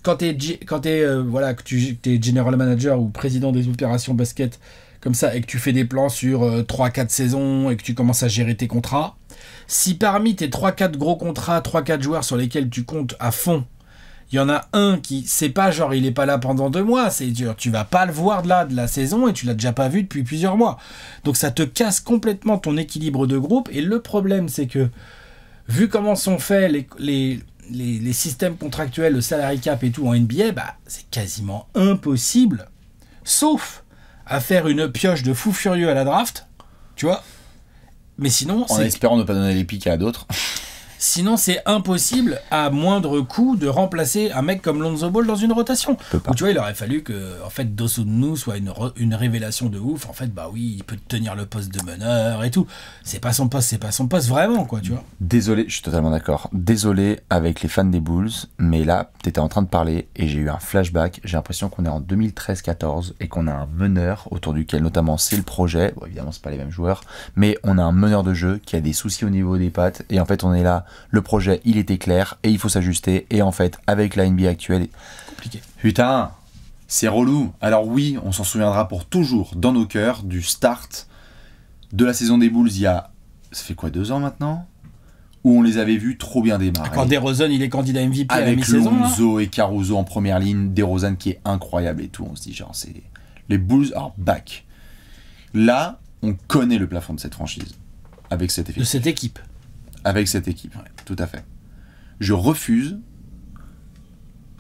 quand tu es, quand euh, voilà, que tu es general manager ou président des opérations basket comme ça, et que tu fais des plans sur 3-4 euh, saisons, et que tu commences à gérer tes contrats, si parmi tes 3-4 gros contrats, 3-4 joueurs sur lesquels tu comptes à fond, il y en a un qui, c'est pas genre il est pas là pendant deux mois, c'est dur, tu vas pas le voir de là de la saison et tu l'as déjà pas vu depuis plusieurs mois. Donc ça te casse complètement ton équilibre de groupe et le problème c'est que vu comment sont faits les, systèmes contractuels, le salary cap et tout en NBA, bah c'est quasiment impossible, sauf à faire une pioche de fou furieux à la draft, tu vois, mais sinon, en espérant ne pas donner les piques à d'autres. Sinon, c'est impossible à moindre coût de remplacer un mec comme Lonzo Ball dans une rotation. tu vois, il aurait fallu que en fait nous soit une, révélation de ouf. En fait, bah oui, il peut tenir le poste de meneur et tout. C'est pas son poste, c'est pas son poste vraiment, quoi, tu vois. Désolé, je suis totalement d'accord. Désolé avec les fans des Bulls, mais là, t'étais en train de parler et j'ai eu un flashback. J'ai l'impression qu'on est en 2013-14 et qu'on a un meneur autour duquel notamment c'est le projet. Bon, évidemment, c'est pas les mêmes joueurs, mais on a un meneur de jeu qui a des soucis au niveau des pattes et en fait, on est là. Le projet, il était clair et il faut s'ajuster. Et en fait, avec la NBA actuelle, compliqué. Putain, c'est relou. Alors oui, on s'en souviendra pour toujours dans nos cœurs du start de la saison des Bulls il y a, ça fait quoi, deux ans maintenant où on les avait vus trop bien démarrer. Ah, quand DeRozan, il est candidat MVP à la saison et Caruso en première ligne, DeRozan qui est incroyable et tout. On se dit, genre, c'est les Bulls are back. Là, on connaît le plafond de cette franchise avec cet effet. De cette équipe. Avec cette équipe, tout à fait. Je refuse,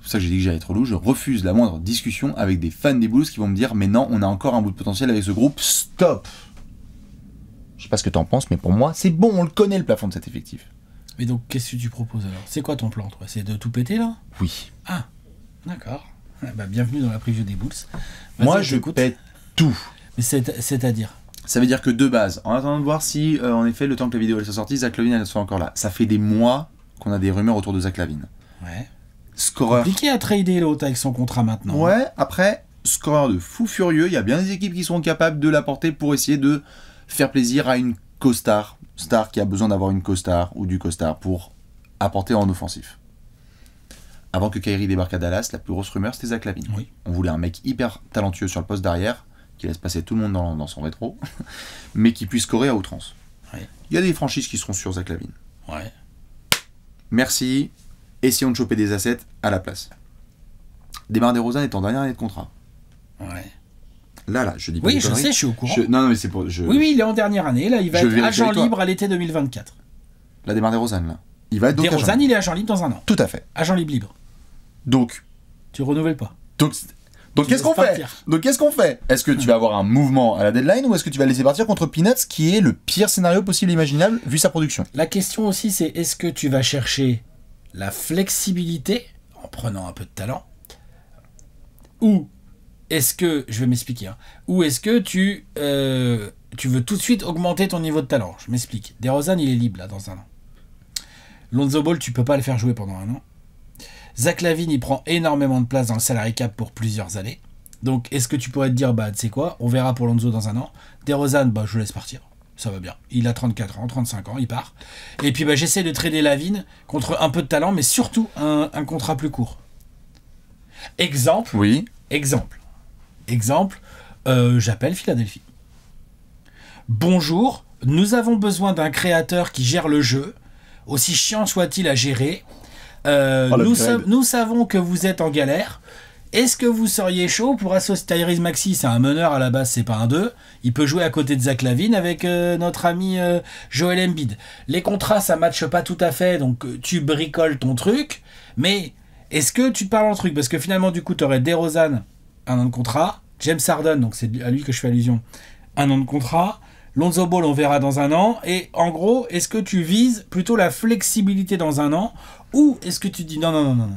c'est ça que j'ai dit que j'allais être lourd, je refuse la moindre discussion avec des fans des Bulls qui vont me dire Mais non, on a encore un bout de potentiel avec ce groupe, stop Je sais pas ce que tu en penses, mais pour moi, c'est bon, on le connaît le plafond de cet effectif. Mais donc, qu'est-ce que tu proposes alors C'est quoi ton plan, toi C'est de tout péter là Oui. Ah, d'accord. Bah, bienvenue dans la preview des Bulls. Moi, je pète tout. Mais c'est-à-dire ça veut dire que de base, en attendant de voir si, euh, en effet, le temps que la vidéo elle soit sortie, Zach Lavine elle soit encore là. Ça fait des mois qu'on a des rumeurs autour de Zach Lavine. Ouais. Scoreur. Compliqué a trader l'autre avec son contrat maintenant. Hein. Ouais, après, scoreur de fou furieux. Il y a bien des équipes qui sont capables de l'apporter pour essayer de faire plaisir à une co-star. Star qui a besoin d'avoir une co-star ou du co-star pour apporter en offensif. Avant que Kyrie débarque à Dallas, la plus grosse rumeur c'était Zach Lavine. Oui. On voulait un mec hyper talentueux sur le poste derrière qui laisse passer tout le monde dans, son rétro, mais qui puisse scorer à outrance. Il y a des franchises qui seront sur Zach Lavine. Ouais. Merci. Essayons de choper des assets à la place. Desmar Rosanne est en dernière année de contrat. Ouais. Là, là, je dis pas Oui, je sais, je suis au courant. non, non, mais c'est pour. Oui, oui, il est en dernière année. Là, il va être agent libre à l'été 2024. La Desmar Rosanne, là. Il va être il est agent libre dans un an. Tout à fait. Agent libre libre. Donc, Tu renouvelles pas. Donc, donc qu'est-ce qu'on fait Donc qu'est-ce qu'on fait Est-ce que tu vas avoir un mouvement à la deadline ou est-ce que tu vas laisser partir contre Peanuts qui est le pire scénario possible imaginable vu sa production La question aussi c'est est-ce que tu vas chercher la flexibilité en prenant un peu de talent ou est-ce que je vais m'expliquer hein, ou est-ce que tu euh, tu veux tout de suite augmenter ton niveau de talent Je m'explique. DeRozan il est libre là dans un an. Lonzo Ball tu peux pas le faire jouer pendant un an. Zach Lavine, il prend énormément de place dans le salarié cap pour plusieurs années. Donc, est-ce que tu pourrais te dire, bah, tu sais quoi, on verra pour Lonzo dans un an. DeRozan, bah, je le laisse partir. Ça va bien. Il a 34 ans, 35 ans, il part. Et puis, bah, j'essaie de trader Lavine contre un peu de talent, mais surtout un, contrat plus court. Exemple. Oui. Exemple. Exemple. Euh, j'appelle Philadelphie. Bonjour, nous avons besoin d'un créateur qui gère le jeu. Aussi chiant soit-il à gérer, euh, oh, nous, savons que vous êtes en galère. Est-ce que vous seriez chaud pour associer Tyrese Maxi C'est un meneur à la base, c'est pas un 2. Il peut jouer à côté de Zach Lavine avec euh, notre ami Joël euh, Joel Embiid. Les contrats, ça matche pas tout à fait, donc tu bricoles ton truc. Mais est-ce que tu te parles en truc Parce que finalement, du coup, tu aurais DeRozan, un an de contrat. James Harden, donc c'est à lui que je fais allusion, un an de contrat. Lonzo Ball, on verra dans un an. Et en gros, est-ce que tu vises plutôt la flexibilité dans un an ou est-ce que tu dis non, non, non, non, non.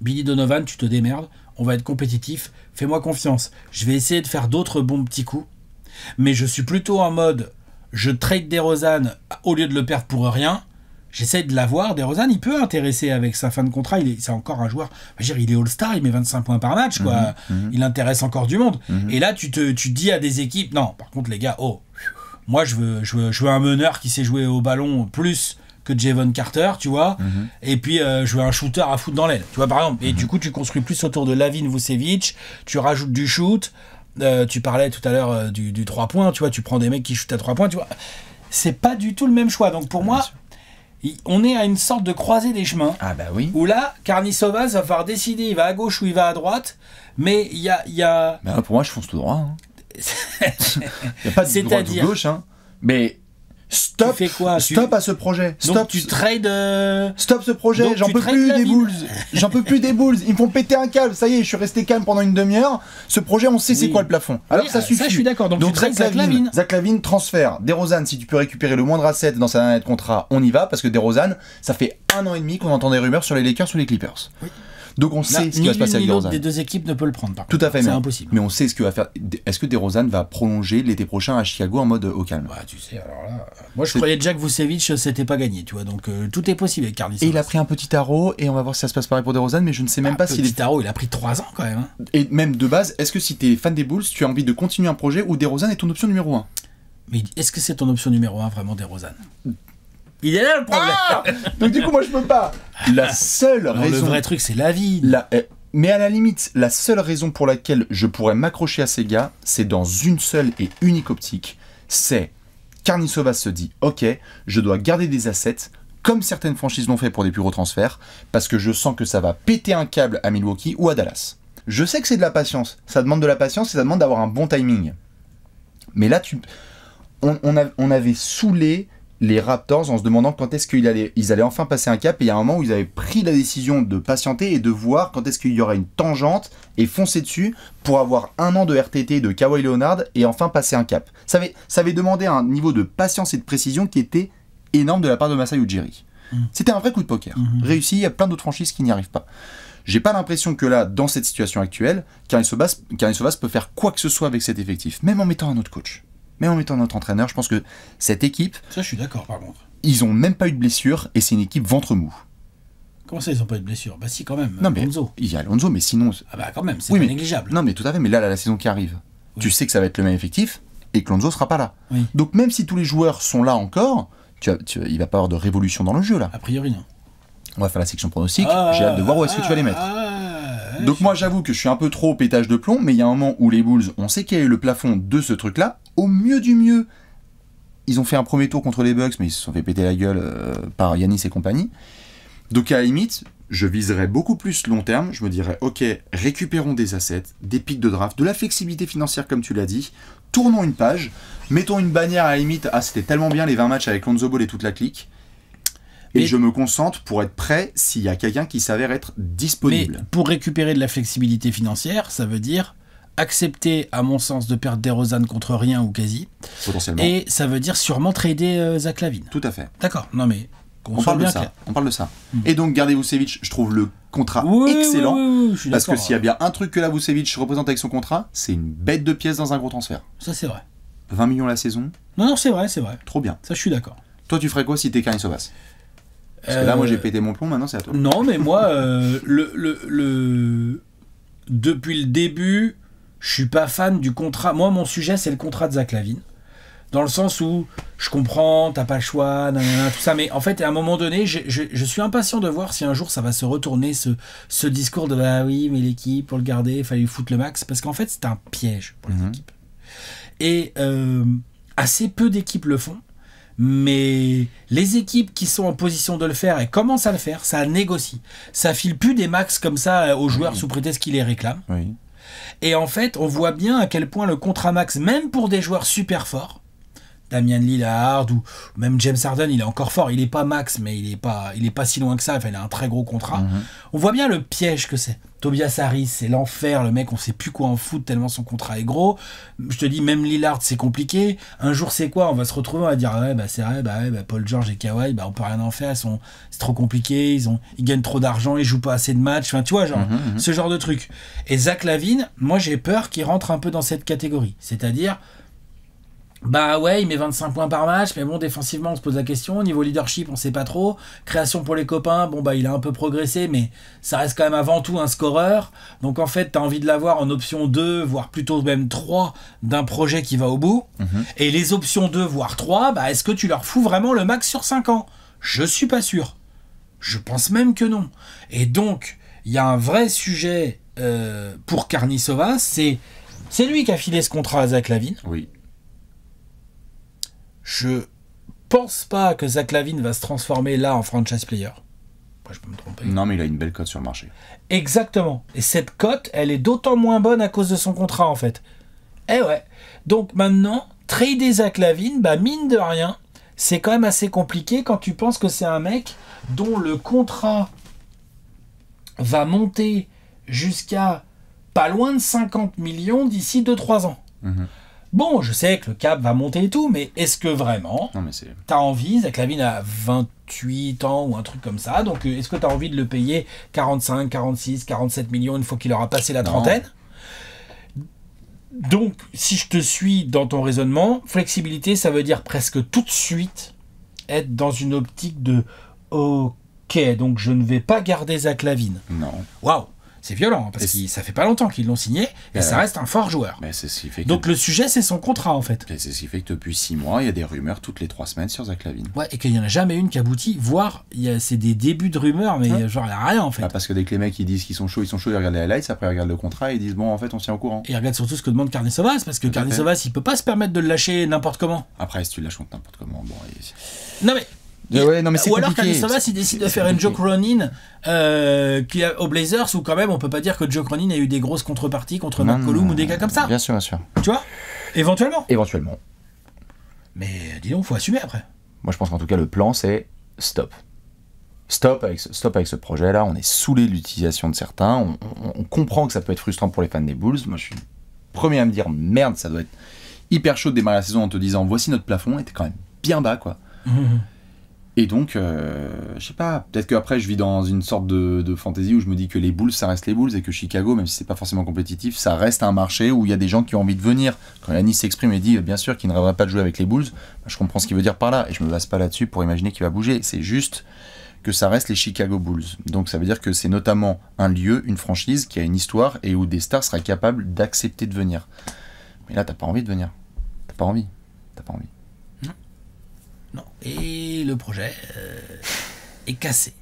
Billy Donovan, tu te démerdes, on va être compétitif, fais-moi confiance. Je vais essayer de faire d'autres bons petits coups. Mais je suis plutôt en mode je trade des Rosanne au lieu de le perdre pour rien. J'essaie de l'avoir. DeRozan, il peut intéresser avec sa fin de contrat. Il est, c'est encore un joueur. Je veux dire, il est All-Star, il met 25 points par match, quoi. Mhm, mhm. Il intéresse encore du monde. Mhm. Et là, tu te, tu dis à des équipes, non. Par contre, les gars, oh, moi, je veux, je veux, je un meneur qui sait jouer au ballon plus que Javon Carter, tu vois. Et puis, euh, je veux un shooter à foutre dans l'aile, tu vois, par exemple. Et du coup, tu construis plus autour de Lavin Vucevic. Tu rajoutes du shoot. Euh, tu parlais tout à l'heure euh, du, du 3 points, tu vois, tu prends des mecs qui shootent à 3 points, tu vois. C'est pas du tout le même choix. Donc pour ah, moi, on est à une sorte de croisée des chemins. Ah bah oui. Où là, Carnisovas va falloir décider, il va à gauche ou il va à droite. Mais il y a, y a... Bah, pour moi, je fonce tout droit. il hein. n'y a pas de droite ou gauche. Hein. Mais Stop. Stop à ce projet. Stop. Donc, tu trades. Euh, Stop ce projet. J'en peux plus des bulls. J'en peux plus des bulls. Ils me font péter un câble. Ça y est, je suis resté calme pendant une demi-heure. Ce projet, on sait c'est quoi le plafond. Alors ça suffit. Ah, ça, je suis d'accord. Donc, tu Zach, Zach Lavine transfert. si tu peux récupérer le moindre asset dans sa dernière contrat, on y va parce que Desrosanne, ça fait un an et demi qu'on entend des rumeurs sur les Lakers ou les Clippers. Donc on sait ce qui va se passer avec Des deux équipes ne peut le prendre. Tout à fait. C'est impossible. Mais on sait ce que va faire. Est-ce que Desrosanne va prolonger l'été prochain à Chicago en mode euh, au calme bah, tu sais, alors là. Euh, moi, je croyais déjà que Vucevic, c'était euh, pas gagné, tu vois. Donc tout est possible avec Carlisle. Et il a pris un petit tarot et on va voir si ça se passe pareil pour Desrosanne, mais je ne sais même ah, pas s'il est. tarot, il a pris trois ans quand même. Hein. Et même de base, est-ce que si tu es fan des Bulls, tu as envie de continuer un projet où Desrosanne est ton option numéro 1 mais est-ce que c'est ton option numéro un vraiment des il est là le problème. Ah Donc du coup, moi je peux pas. La seule raison. Le vrai truc, c'est la vie. Euh, mais à la limite, la seule raison pour laquelle je pourrais m'accrocher à ces gars, c'est dans une seule et unique optique. C'est Carnisova se dit Ok, je dois garder des assets, comme certaines franchises l'ont fait pour des plus gros transferts, parce que je sens que ça va péter un câble à Milwaukee ou à Dallas. Je sais que c'est de la patience, ça demande de la patience et ça demande d'avoir un bon timing. Mais là, tu... on, on avait saoulé les Raptors en se demandant quand est-ce qu'ils allaient, ils allaient enfin passer un cap. Et il y a un moment où ils avaient pris la décision de patienter et de voir quand est-ce qu'il y aurait une tangente et foncer dessus pour avoir un an de RTT de Kawhi Leonard et enfin passer un cap. Ça avait, ça demandé un niveau de patience et de précision qui était énorme de la part de Masai Ujiri. Jerry. Mm. C'était un vrai coup de poker. Mm-hmm. Réussi, il y a plein d'autres franchises qui n'y arrivent pas. J'ai pas l'impression que là, dans cette situation actuelle, Karin Sobas, Sobas peut faire quoi que ce soit avec cet effectif, même en mettant un autre coach. Mais en mettant notre entraîneur, je pense que cette équipe. Ça, je suis d'accord par contre. Ils n'ont même pas eu de blessure et c'est une équipe ventre mou. Comment ça, ils n'ont pas eu de blessure Bah si, quand même. Non, mais Alonso. Il y a Alonso, mais sinon. Ah bah quand même, c'est négligeable. Non, mais tout à fait. Mais là, la saison qui arrive, tu sais que ça va être le même effectif et que Lonzo sera pas là. Donc même si tous les joueurs sont là encore, tu, as, il va pas avoir de révolution dans le jeu là. A priori non. On va faire la section pronostic. Ah, J'ai hâte de voir où est-ce que tu vas les ah, mettre. Ah, Donc moi j'avoue que je suis un peu trop au pétage de plomb, mais il y a un moment où les Bulls, on sait qu'il y a le plafond de ce truc là, au mieux du mieux, ils ont fait un premier tour contre les Bucks, mais ils se sont fait péter la gueule euh, par Yanis et compagnie. Donc à la limite, je viserais beaucoup plus long terme. Je me dirais, ok, récupérons des assets, des pics de draft, de la flexibilité financière comme tu l'as dit. Tournons une page, mettons une bannière à la limite. Ah, c'était tellement bien les 20 matchs avec Lonzo Ball et toute la clique. Et je me concentre pour être prêt s'il y a quelqu'un qui s'avère être disponible. pour récupérer de la flexibilité financière, ça veut dire accepter, à mon sens, de perdre des DeRozan contre rien ou quasi. Potentiellement. Et ça veut dire sûrement trader euh, Zach Lavine. Tout à fait. D'accord. Non mais on, parle on parle de ça. Hmm. Et donc, gardez Vucevic, je trouve le contrat excellent. parce que s'il y a bien un truc que la Vucevic représente avec son contrat, c'est une bête de pièces dans un gros transfert. Ça, c'est vrai. 20 millions la saison. Non, non, c'est vrai, c'est vrai. Trop bien. Ça, je suis d'accord. Toi, tu ferais quoi si t'es Karin Sovas Parce que là, moi, j'ai euh, pété mon plomb, maintenant, c'est à toi. Non, mais moi, euh, le, le, le, depuis le début, je suis pas fan du contrat. Moi, mon sujet, c'est le contrat de Zach Lavine. Dans le sens où je comprends, t'as pas le choix, tout ça. Mais en fait, à un moment donné, je, suis impatient de voir si un jour ça va se retourner ce, discours de bah oui, mais l'équipe, pour le garder, il fallait foutre le max. Parce qu'en fait, c'est un piège pour les mhm. équipes. Et euh, assez peu d'équipes le font. Mais les équipes qui sont en position de le faire et commencent à le faire, ça négocie. Ça file plus des max comme ça euh, aux joueurs sous prétexte qu'ils les réclament. Et en fait, on voit bien à quel point le ContraMax, même pour des joueurs super forts, Damien Lillard ou même James Harden, il est encore fort. Il n'est pas max, mais il n'est pas, il est pas si loin que ça. Enfin, il a un très gros contrat. Mhm. On voit bien le piège que c'est. Tobias Harris, c'est l'enfer. Le mec, on sait plus quoi en foutre tellement son contrat est gros. Je te dis, même Lillard, c'est compliqué. Un jour, c'est quoi On va se retrouver, à dire, ouais, bah, c'est vrai, bah, bah, Paul George et Kawhi, bah on peut rien en faire. C'est trop compliqué. Ils, ont... ils gagnent trop d'argent, ils jouent pas assez de matchs. Enfin, tu vois, genre, mhm, mhm. ce genre de truc. Et Zach Lavine, moi, j'ai peur qu'il rentre un peu dans cette catégorie. C'est-à-dire, bah ouais, il met 25 points par match, mais bon, défensivement, on se pose la question. Au niveau leadership, on sait pas trop. Création pour les copains, bon bah il a un peu progressé, mais ça reste quand même avant tout un scoreur. Donc en fait, t'as envie de l'avoir en option 2, voire plutôt même 3 d'un projet qui va au bout. Mhm. Et les options 2, voire 3, bah est-ce que tu leur fous vraiment le max sur 5 ans Je suis pas sûr. Je pense même que non. Et donc, il y a un vrai sujet euh, pour Karnisova c'est... C'est lui qui a filé ce contrat à Zach Lavine. Oui. Je pense pas que Zach Lavine va se transformer là en franchise player. Moi, je peux me tromper. Non, mais il a une belle cote sur le marché. Exactement. Et cette cote, elle est d'autant moins bonne à cause de son contrat, en fait. Eh ouais. Donc maintenant, trader Zach Lavine, bah mine de rien, c'est quand même assez compliqué quand tu penses que c'est un mec dont le contrat va monter jusqu'à pas loin de 50 millions d'ici 2-3 ans. Mhm. Bon, je sais que le cap va monter et tout, mais est-ce que vraiment tu as envie, Zach Lavine a 28 ans ou un truc comme ça, donc euh, est-ce que as envie de le payer 45, 46, 47 millions une fois qu'il aura passé la trentaine Donc, si je te suis dans ton raisonnement, flexibilité, ça veut dire presque tout de suite être dans une optique de OK, donc je ne vais pas garder Zach Non. Waouh c'est violent hein, parce que ça fait pas longtemps qu'ils l'ont signé et euh, ça reste un fort joueur. Mais fait Donc le sujet c'est son contrat en fait. C'est ce fait que depuis six mois il y a des rumeurs toutes les trois semaines sur Zach Ouais et qu'il n'y en a jamais une qui aboutit, voire c'est des débuts de rumeurs mais genre il n'y a rien en fait. Bah, parce que dès que les mecs ils disent qu'ils sont chauds, ils sont chauds, ils regardent les highlights, après ils regardent le contrat et ils disent bon en fait on tient au courant. Et ils regardent surtout ce que demande Carnesovas parce que Carnesovas il peut pas se permettre de le lâcher n'importe comment. Après si tu le lâches n'importe comment bon. Non mais ah ouais, non, mais ou alors Kanye il décide de faire une Joe Cronin qui aux Blazers Ou quand même on peut pas dire que Joe Cronin a eu des grosses contreparties contre non, McCollum ou des gars comme ça. Bien sûr, bien sûr. Tu vois Éventuellement. Éventuellement. Mais dis donc, faut assumer après. Moi je pense qu'en tout cas le plan c'est stop. Stop avec, ce, stop avec ce projet là, on est saoulé de l'utilisation de certains, on, comprend que ça peut être frustrant pour les fans des Bulls. Moi je suis premier à me dire merde, ça doit être hyper chaud de démarrer la saison en te disant voici notre plafond et t'es quand même bien bas quoi. Mmh, mmh. Et donc, euh, je sais pas, peut-être qu'après je vis dans une sorte de, fantaisie où je me dis que les Bulls, ça reste les Bulls et que Chicago, même si c'est pas forcément compétitif, ça reste un marché où il y a des gens qui ont envie de venir. Quand Yannis s'exprime et dit, bien sûr, qu'il ne rêverait pas de jouer avec les Bulls, ben, je comprends ce qu'il veut dire par là et je me base pas là-dessus pour imaginer qu'il va bouger. C'est juste que ça reste les Chicago Bulls. Donc ça veut dire que c'est notamment un lieu, une franchise qui a une histoire et où des stars seraient capables d'accepter de venir. Mais là, t'as pas envie de venir. T'as pas envie. T'as pas envie et le projet euh, est cassé.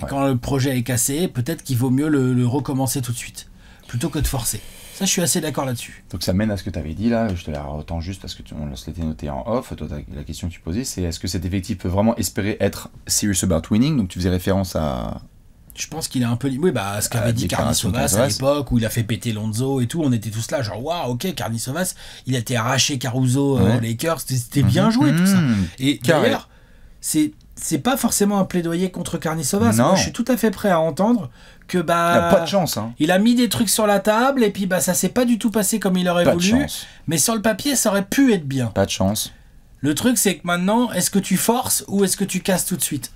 Et quand le projet est cassé, peut-être qu'il vaut mieux le, recommencer tout de suite, plutôt que de forcer. Ça, je suis assez d'accord là-dessus. Donc ça mène à ce que tu avais dit là, je te la retends juste parce que tu, on noté en off. la question que tu posais, c'est est-ce que cet effectif peut vraiment espérer être serious about winning Donc tu faisais référence à, je pense qu'il a un peu. Oui, bah, ce qu'avait dit Carnisovas à l'époque, où il a fait péter Lonzo et tout, on était tous là, genre, waouh, ok, Carnisovas, il a été arraché Caruso euh, Lakers, c'était bien mhm. joué, tout ça. Et d'ailleurs, c'est c'est pas forcément un plaidoyer contre Carnisovas. Moi, je suis tout à fait prêt à entendre que bah il pas de chance. Hein. Il a mis des trucs sur la table et puis bah ça s'est pas du tout passé comme il aurait voulu. Mais sur le papier, ça aurait pu être bien. Pas de chance. Le truc, c'est que maintenant, est-ce que tu forces ou est-ce que tu casses tout de suite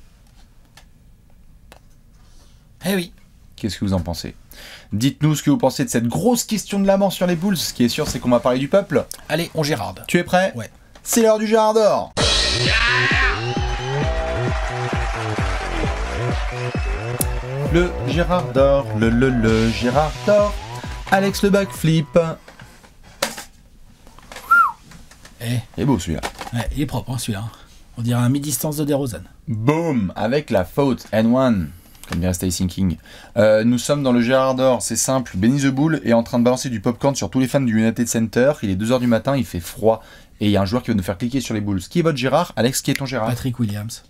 eh oui. Qu'est-ce que vous en pensez Dites-nous ce que vous pensez de cette grosse question de la sur les boules. Ce qui est sûr, c'est qu'on va parler du peuple. Allez, on Gérarde. Tu es prêt Ouais. C'est l'heure du Gérard d'or. Le Gérard d'or, le le le Gérard d'or. Alex le backflip. Eh. Il est beau celui-là. Ouais, il est propre hein, celui-là. On dirait un mi-distance de DeRozan. Boom Avec la faute N1 comme bien euh, nous sommes dans le Gérard d'Or, c'est simple, Benny the Bull est en train de balancer du popcorn sur tous les fans du United Center, il est 2h du matin, il fait froid, et il y a un joueur qui va nous faire cliquer sur les boules. Qui est votre Gérard Alex, qui est ton Gérard Patrick Williams.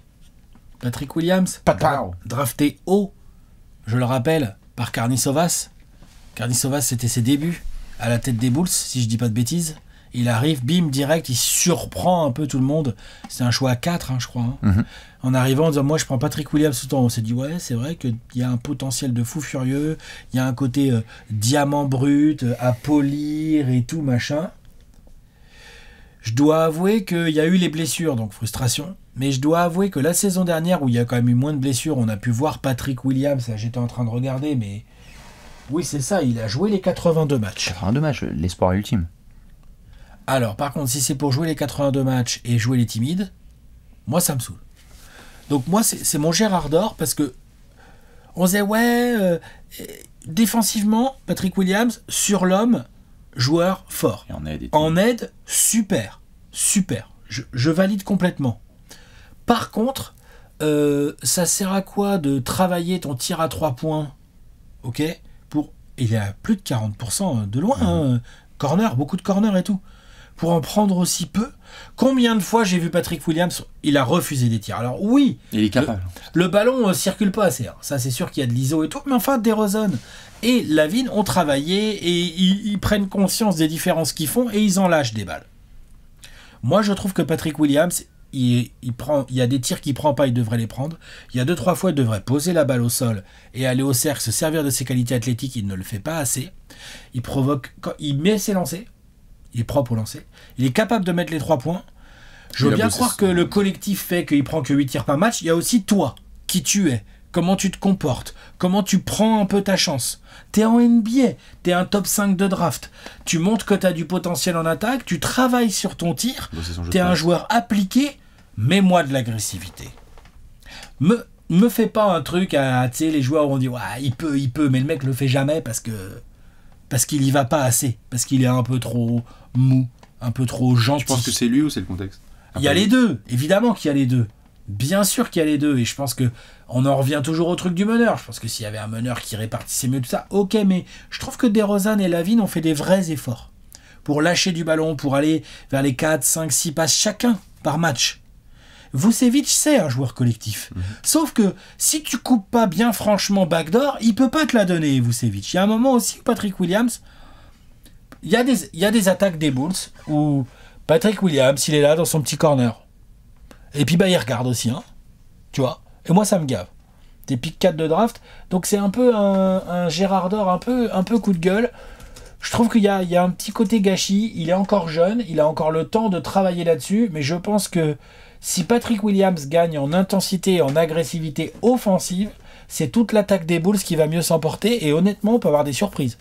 Patrick Williams, drafté haut, je le rappelle, par Carni Sovas, c'était ses débuts à la tête des Bulls, si je dis pas de bêtises. Il arrive, bim, direct, il surprend un peu tout le monde. C'est un choix à 4, hein, je crois. Hein. Mhm. En arrivant en disant, moi je prends Patrick Williams tout le temps. On s'est dit, ouais, c'est vrai qu'il y a un potentiel de fou furieux. Il y a un côté euh, diamant brut, euh, à polir et tout, machin. Je dois avouer qu'il y a eu les blessures, donc frustration. Mais je dois avouer que la saison dernière, où il y a quand même eu moins de blessures, on a pu voir Patrick Williams. J'étais en train de regarder, mais oui, c'est ça. Il a joué les 82 matchs. 82 matchs, l'espoir ultime. Alors, par contre, si c'est pour jouer les 82 matchs et jouer les timides, moi, ça me saoule. Donc, moi, c'est mon Gérard d'or parce que on dit, ouais, euh, défensivement, Patrick Williams, sur l'homme, joueur fort. en aide. En aide, super. Super. Je, valide complètement. Par contre, euh, ça sert à quoi de travailler ton tir à 3 points Ok Pour. Il est à plus de 40% de loin. Mhm. Hein. corner, beaucoup de corner et tout pour en prendre aussi peu Combien de fois j'ai vu Patrick Williams Il a refusé des tirs. Alors oui, il est capable. Le, ballon ne euh, circule pas assez. Hein. ça, c'est sûr qu'il y a de l'ISO et tout, mais enfin, DeRozan et Lavine ont travaillé et ils, prennent conscience des différences qu'ils font et ils en lâchent des balles. Moi, je trouve que Patrick Williams, il, prend, il y a des tirs qu'il prend pas, il devrait les prendre. Il y a deux trois fois, il devrait poser la balle au sol et aller au cercle, se servir de ses qualités athlétiques. Il ne le fait pas assez. Il provoque, quand il met ses lancers, il est propre au lancer, il est capable de mettre les trois points. Je veux bien croire que le collectif fait qu'il prend que 8 tirs par match. Il y a aussi toi, qui tu es, comment tu te comportes, comment tu prends un peu ta chance. T'es en NBA, t'es un top 5 de draft. Tu montres que as du potentiel en attaque, tu travailles sur ton tir, t'es un joueur appliqué, mets-moi de l'agressivité. Me, me fais pas un truc à, tu sais, les joueurs vont dit ouais, il peut, il peut, mais le mec le fait jamais parce que, parce qu'il y va pas assez, parce qu'il est un peu trop, mou, un peu trop gentil. Je pense que c'est lui ou c'est le contexte Il y a les deux, évidemment qu'il y a les deux. Bien sûr qu'il y a les deux, et je pense que on en revient toujours au truc du meneur. Je pense que s'il y avait un meneur qui répartissait mieux tout ça, ok, mais je trouve que DeRozan et Lavine ont fait des vrais efforts pour lâcher du ballon, pour aller vers les 4, 5, 6 passes chacun par match. Vucevic, c'est un joueur collectif. Mhm. Sauf que si tu coupes pas bien franchement backdoor, il peut pas te la donner, Vucevic. Il y a un moment aussi où Patrick Williams il y, a des, attaques des Bulls où Patrick Williams, il est là dans son petit corner. Et puis, bah, il regarde aussi, hein. Tu vois Et moi, ça me gave. Des pic 4 de draft. Donc, c'est un peu un, Gérard d'or, un peu, un peu coup de gueule. Je trouve qu'il y, y a, un petit côté gâchis. Il est encore jeune, il a encore le temps de travailler là-dessus. Mais je pense que si Patrick Williams gagne en intensité et en agressivité offensive, c'est toute l'attaque des Bulls qui va mieux s'emporter. Et honnêtement, on peut avoir des surprises.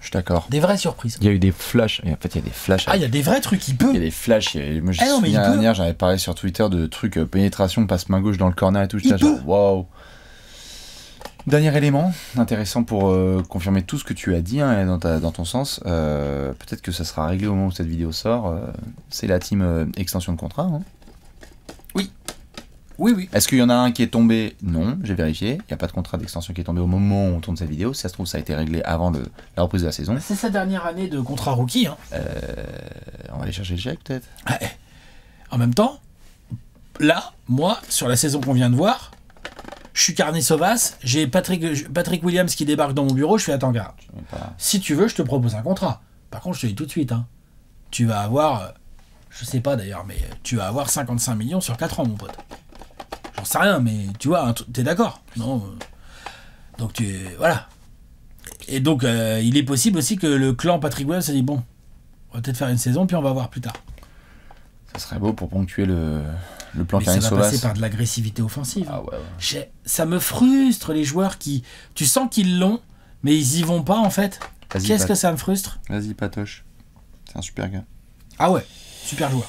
Je suis d'accord. Des vraies surprises. Il y a eu des flashs. en fait, il y a des flashs. Ah, il y a des vrais trucs, qui peut. Il y a des flashs. A... Moi, je eh dernière, j'avais parlé sur Twitter de trucs euh, pénétration, passe main gauche dans le corner et tout. J'étais genre, waouh. Dernier élément, intéressant pour euh, confirmer tout ce que tu as dit hein, dans, ton sens, euh, peut-être que ça sera réglé au moment où cette vidéo sort, c'est la team extension de contrat. Hein. Oui, oui, oui. Est-ce qu'il y en a un qui est tombé Non, j'ai vérifié. Il n'y a pas de contrat d'extension qui est tombé au moment où on tourne cette vidéo. Si ça se trouve, ça a été réglé avant la reprise de la saison. C'est sa dernière année de contrat rookie. Hein. Euh, on va aller chercher le chèque, peut-être. En même temps, là, moi, sur la saison qu'on vient de voir, je suis carnet Sauvas j'ai Patrick, Patrick Williams qui débarque dans mon bureau, je fais attends garde. Si tu veux, je te propose un contrat. Par contre, je te dis tout de suite, hein, tu vas avoir, je sais pas d'ailleurs, mais tu vas avoir 55 millions sur 4 ans, mon pote ça sait rien, mais tu vois, euh. tu es d'accord Non Donc tu. Voilà. Et donc, euh, il est possible aussi que le clan Patrick Williams se dit bon, on va peut-être faire une saison, puis on va voir plus tard. Ça serait beau pour ponctuer le, le plan Mais Ça va passer par de l'agressivité offensive. Ah Ça me frustre les joueurs qui. Tu sens qu'ils l'ont, mais ils y vont pas en fait. Qu'est-ce que ça me frustre Vas-y, Patoche. C'est un super gars. Ah ouais, super joueur.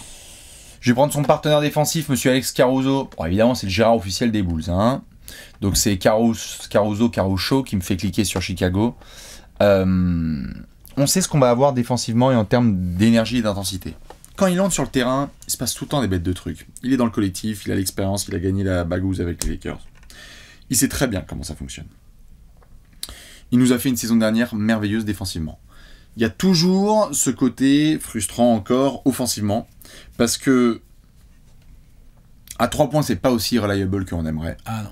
Je vais prendre son partenaire défensif, monsieur Alex Caruso. évidemment, c'est le gérard officiel des Bulls. Hein. Donc c'est Caruso, Caruso qui me fait cliquer sur Chicago. Euh, on sait ce qu'on va avoir défensivement et en termes d'énergie et d'intensité. Quand il entre sur le terrain, il se passe tout le temps des bêtes de trucs. Il est dans le collectif, il a l'expérience, il a gagné la bagouze avec les Lakers. Il sait très bien comment ça fonctionne. Il nous a fait une saison dernière merveilleuse défensivement. Il y a toujours ce côté frustrant encore offensivement, parce que à 3 points, c'est pas aussi reliable qu'on aimerait. Ah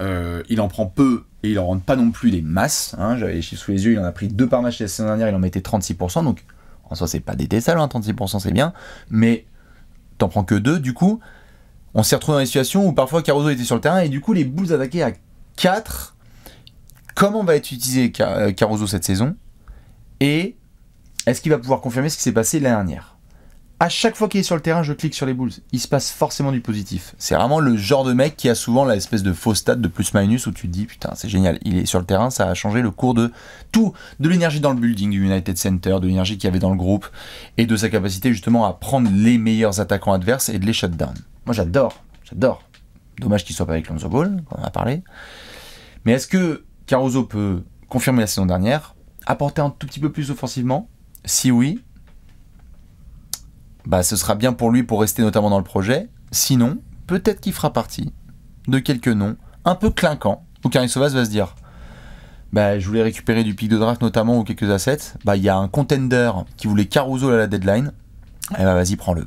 euh, il en prend peu et il en rend pas non plus des masses. Hein. J'avais les chiffres sous les yeux, il en a pris deux par match la saison dernière, il en mettait 36%. Donc en soi, c'est pas des 36% hein, c'est bien. Mais t'en prends que 2 du coup, on s'est retrouvé dans une situation où parfois Caruso était sur le terrain et du coup, les boules attaquaient à 4. Comment va être utilisé euh, Caruso cette saison Et est-ce qu'il va pouvoir confirmer ce qui s'est passé l'année dernière à chaque fois qu'il est sur le terrain, je clique sur les boules. Il se passe forcément du positif. C'est vraiment le genre de mec qui a souvent la espèce de faux stade de plus-minus où tu te dis putain, c'est génial, il est sur le terrain, ça a changé le cours de tout, de l'énergie dans le building du United Center, de l'énergie qu'il y avait dans le groupe et de sa capacité justement à prendre les meilleurs attaquants adverses et de les shut Moi j'adore, j'adore. Dommage qu'il soit pas avec Lonzo Ball, on en a parlé. Mais est-ce que Caruso peut confirmer la saison dernière, apporter un tout petit peu plus offensivement Si oui, bah, ce sera bien pour lui pour rester notamment dans le projet. Sinon, peut-être qu'il fera partie de quelques noms un peu clinquants où Karim Sauvas va se dire bah, je voulais récupérer du pic de draft notamment ou quelques assets. Bah, il y a un contender qui voulait Caruso à la deadline. Eh bah, vas-y, prends-le.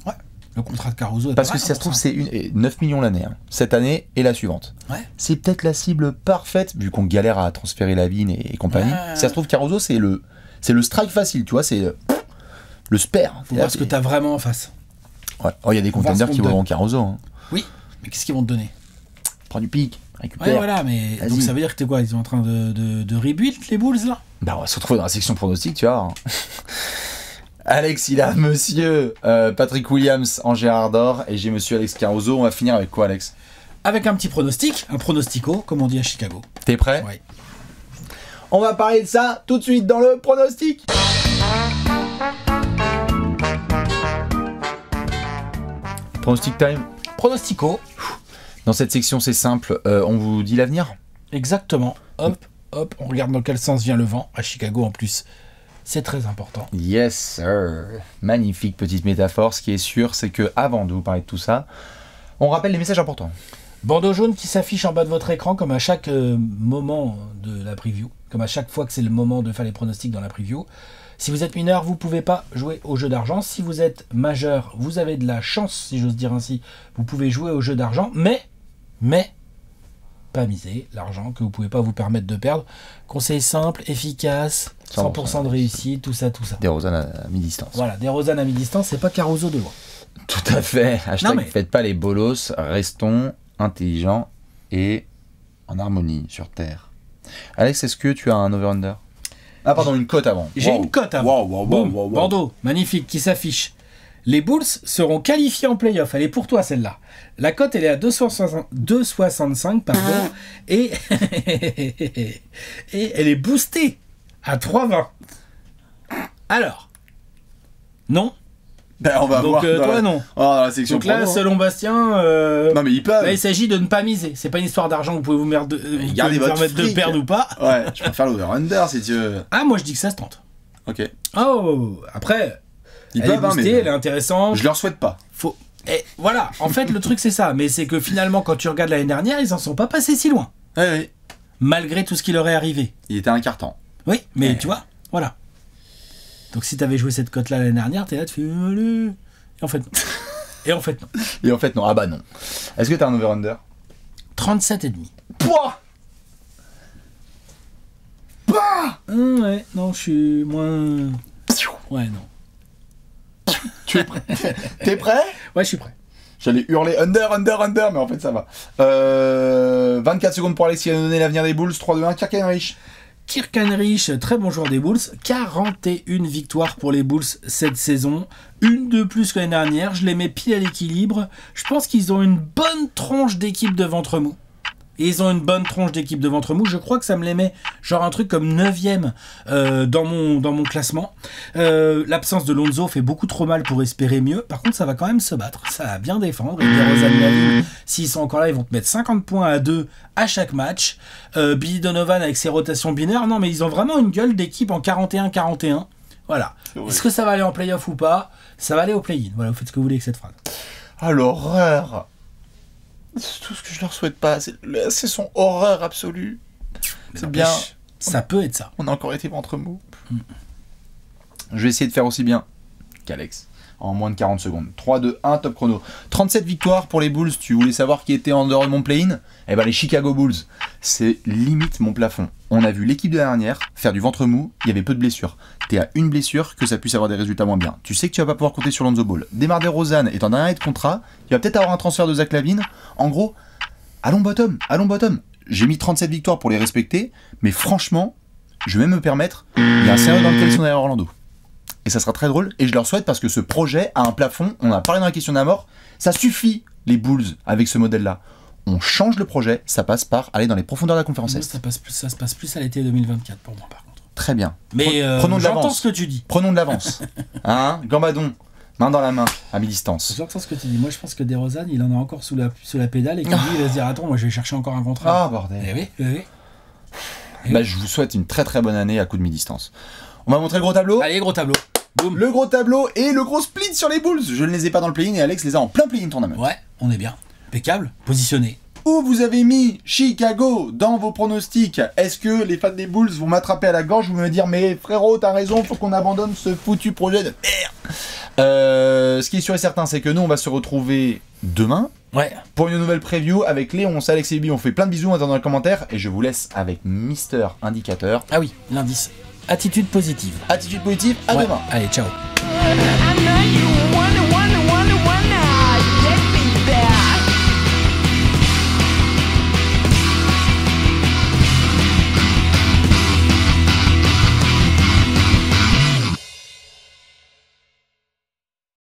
Le contrat de Caruso. Est Parce que si ça hein, se trouve, c'est une... 9 millions l'année. Hein. Cette année et la suivante. C'est peut-être la cible parfaite, vu qu'on galère à transférer la Lavine et, compagnie. Si ça se trouve, Caruso, c'est le, c'est le strike facile, tu vois. C'est le sper. Faut voir ce que tu as vraiment en face. Ouais. Oh, il y a des contenders qui vont en Caroso. Hein. Oui, mais qu'est-ce qu'ils vont te donner Prends du pic, récupère. Ouais, voilà, mais donc ça veut dire que es quoi Ils sont en train de, de, rebuild les boules là Bah, on va se retrouver dans la section pronostic, tu vois. Hein. Alex, il a monsieur euh, Patrick Williams en Gérard d'Or et j'ai monsieur Alex Caruso. On va finir avec quoi, Alex Avec un petit pronostic, un pronostico, comme on dit à Chicago. T'es prêt Oui. On va parler de ça tout de suite dans le pronostic. Pronostic time Pronostico. Dans cette section, c'est simple. Euh, on vous dit l'avenir Exactement. Hop, hop, on regarde dans quel sens vient le vent. À Chicago, en plus. C'est très important. Yes, sir. Magnifique petite métaphore. Ce qui est sûr, c'est que avant de vous parler de tout ça, on rappelle les messages importants. Bandeau jaune qui s'affiche en bas de votre écran comme à chaque euh, moment de la preview, comme à chaque fois que c'est le moment de faire les pronostics dans la preview. Si vous êtes mineur, vous ne pouvez pas jouer au jeu d'argent. Si vous êtes majeur, vous avez de la chance, si j'ose dire ainsi, vous pouvez jouer au jeu d'argent, mais, mais, pas miser l'argent que vous ne pouvez pas vous permettre de perdre. Conseil simple, efficace, 100%, de réussite, tout ça, tout ça. Des rosanes à mi-distance. Voilà, des rosanes à mi-distance, c'est pas Caruso de loin. Tout à fait. Hashtag faites pas les bolos, restons intelligents et en harmonie sur Terre. Alex, est-ce que tu as un over-under ah pardon, une cote avant. J'ai une cote avant. Bordeaux, magnifique, qui s'affiche. Les Bulls seront qualifiés en playoff. Elle est pour toi celle-là. La cote, elle est à 2,65, 2,65 pardon, ah. et, et elle est boostée à 3,20. Alors, non, ben, on va Donc, voir. Euh, Donc toi, non. Oh, la section Donc là, selon Bastien, euh, non, mais ils peuvent. il s'agit de ne pas miser. C'est pas une histoire d'argent, vous pouvez vous, mettre de, euh, votre de perdre ou pas. Ouais, je préfère l'over-under si tu Ah, moi, je dis que ça se tente. Ok. Oh, après, il elle est hein, elle est intéressante. Je leur souhaite pas. Faut... Et eh, voilà, en fait, le truc, c'est ça. Mais c'est que finalement, quand tu regardes l'année dernière, ils en sont pas passés si loin. Ouais, oui. Malgré tout ce qui leur est arrivé. Il était un carton. Oui, mais eh. tu vois, voilà. Donc si t'avais joué cette cote-là l'année dernière, t'es là, tu fais Et en fait, et en fait, non. Et en fait, non. Ah bah non. Est-ce que t'as un over-under 37,5. Pouah Pouah Hum, Ouais, non, je suis moins. Ouais, non. tu es prêt T'es prêt Ouais, je suis prêt. J'allais hurler under, under, under, mais en fait ça va. Euh, 24 secondes pour Alexis donner l'avenir des Bulls. 3, 2, 1, Kirk riche. Kirk Henrich, très bon joueur des Bulls, 41 victoires pour les Bulls cette saison, une de plus que l'année dernière, je les mets pile à l'équilibre, je pense qu'ils ont une bonne tronche d'équipe de ventre mou. Et ils ont une bonne tronche d'équipe de ventre mou. Je crois que ça me les met genre un truc comme 9ème euh, dans, mon, dans mon classement. Euh, l'absence de Lonzo fait beaucoup trop mal pour espérer mieux. Par contre, ça va quand même se battre. Ça va bien défendre. Et s'ils sont encore là, ils vont te mettre 50 points à 2 à chaque match. Euh, Billy Donovan avec ses rotations binaires. Non, mais ils ont vraiment une gueule d'équipe en 41-41. Voilà. Est-ce que ça va aller en playoff ou pas Ça va aller au play-in. Voilà, vous faites ce que vous voulez avec cette phrase. Alors, l'horreur c'est tout ce que je leur souhaite pas. C'est son horreur absolue. C'est bien. Ça peut être ça. On a encore été ventre mou. Mm. Je vais essayer de faire aussi bien qu'Alex en moins de 40 secondes. 3, 2, 1, top chrono. 37 victoires pour les Bulls. Tu voulais savoir qui était en dehors de mon play-in Eh bien les Chicago Bulls. C'est limite mon plafond. On a vu l'équipe de la dernière faire du ventre mou, il y avait peu de blessures. T'es à une blessure que ça puisse avoir des résultats moins bien. Tu sais que tu vas pas pouvoir compter sur Lonzo Ball. Démarre des Rosanne est en dernier de contrat. Il va peut-être avoir un transfert de Zach Lavine. En gros, allons bottom, allons bottom. J'ai mis 37 victoires pour les respecter, mais franchement, je vais me permettre, il y a un sérieux dans lequel sont derrière Orlando et ça sera très drôle. Et je leur souhaite parce que ce projet a un plafond. On a parlé dans la question de Ça suffit, les Bulls, avec ce modèle-là. On change le projet, ça passe par aller dans les profondeurs de la conférence Ça, passe ça se passe plus à l'été 2024 pour moi, par contre. Très bien. Mais euh, prenons de ce que tu dis. Prenons de l'avance. hein Gambadon, main dans la main, à mi-distance. J'entends ce que tu dis. Moi, je pense que Desrosanes il en a encore sous la, pédale et qu'il il va se dire Attends, moi, je vais chercher encore un contrat. Ah, bordel. Eh oui, eh oui. Bah, je vous souhaite une très très bonne année à coup de mi-distance. On va montrer le gros tableau. Allez, gros tableau. Boum. Le gros tableau et le gros split sur les Bulls. Je ne les ai pas dans le play-in et Alex les a en plein play-in tournament. Ouais, on est bien. Impeccable. Positionné. Où vous avez mis Chicago dans vos pronostics Est-ce que les fans des Bulls vont m'attraper à la gorge ou me dire mais frérot t'as raison faut qu'on abandonne ce foutu projet de merde euh, Ce qui est sûr et certain c'est que nous on va se retrouver demain ouais. pour une nouvelle preview avec Léon, Alex et Bibi. On fait plein de bisous en attendant les commentaires et je vous laisse avec Mister Indicateur. Ah oui, l'indice. Attitude positive. Attitude positive, à demain. Allez, ciao.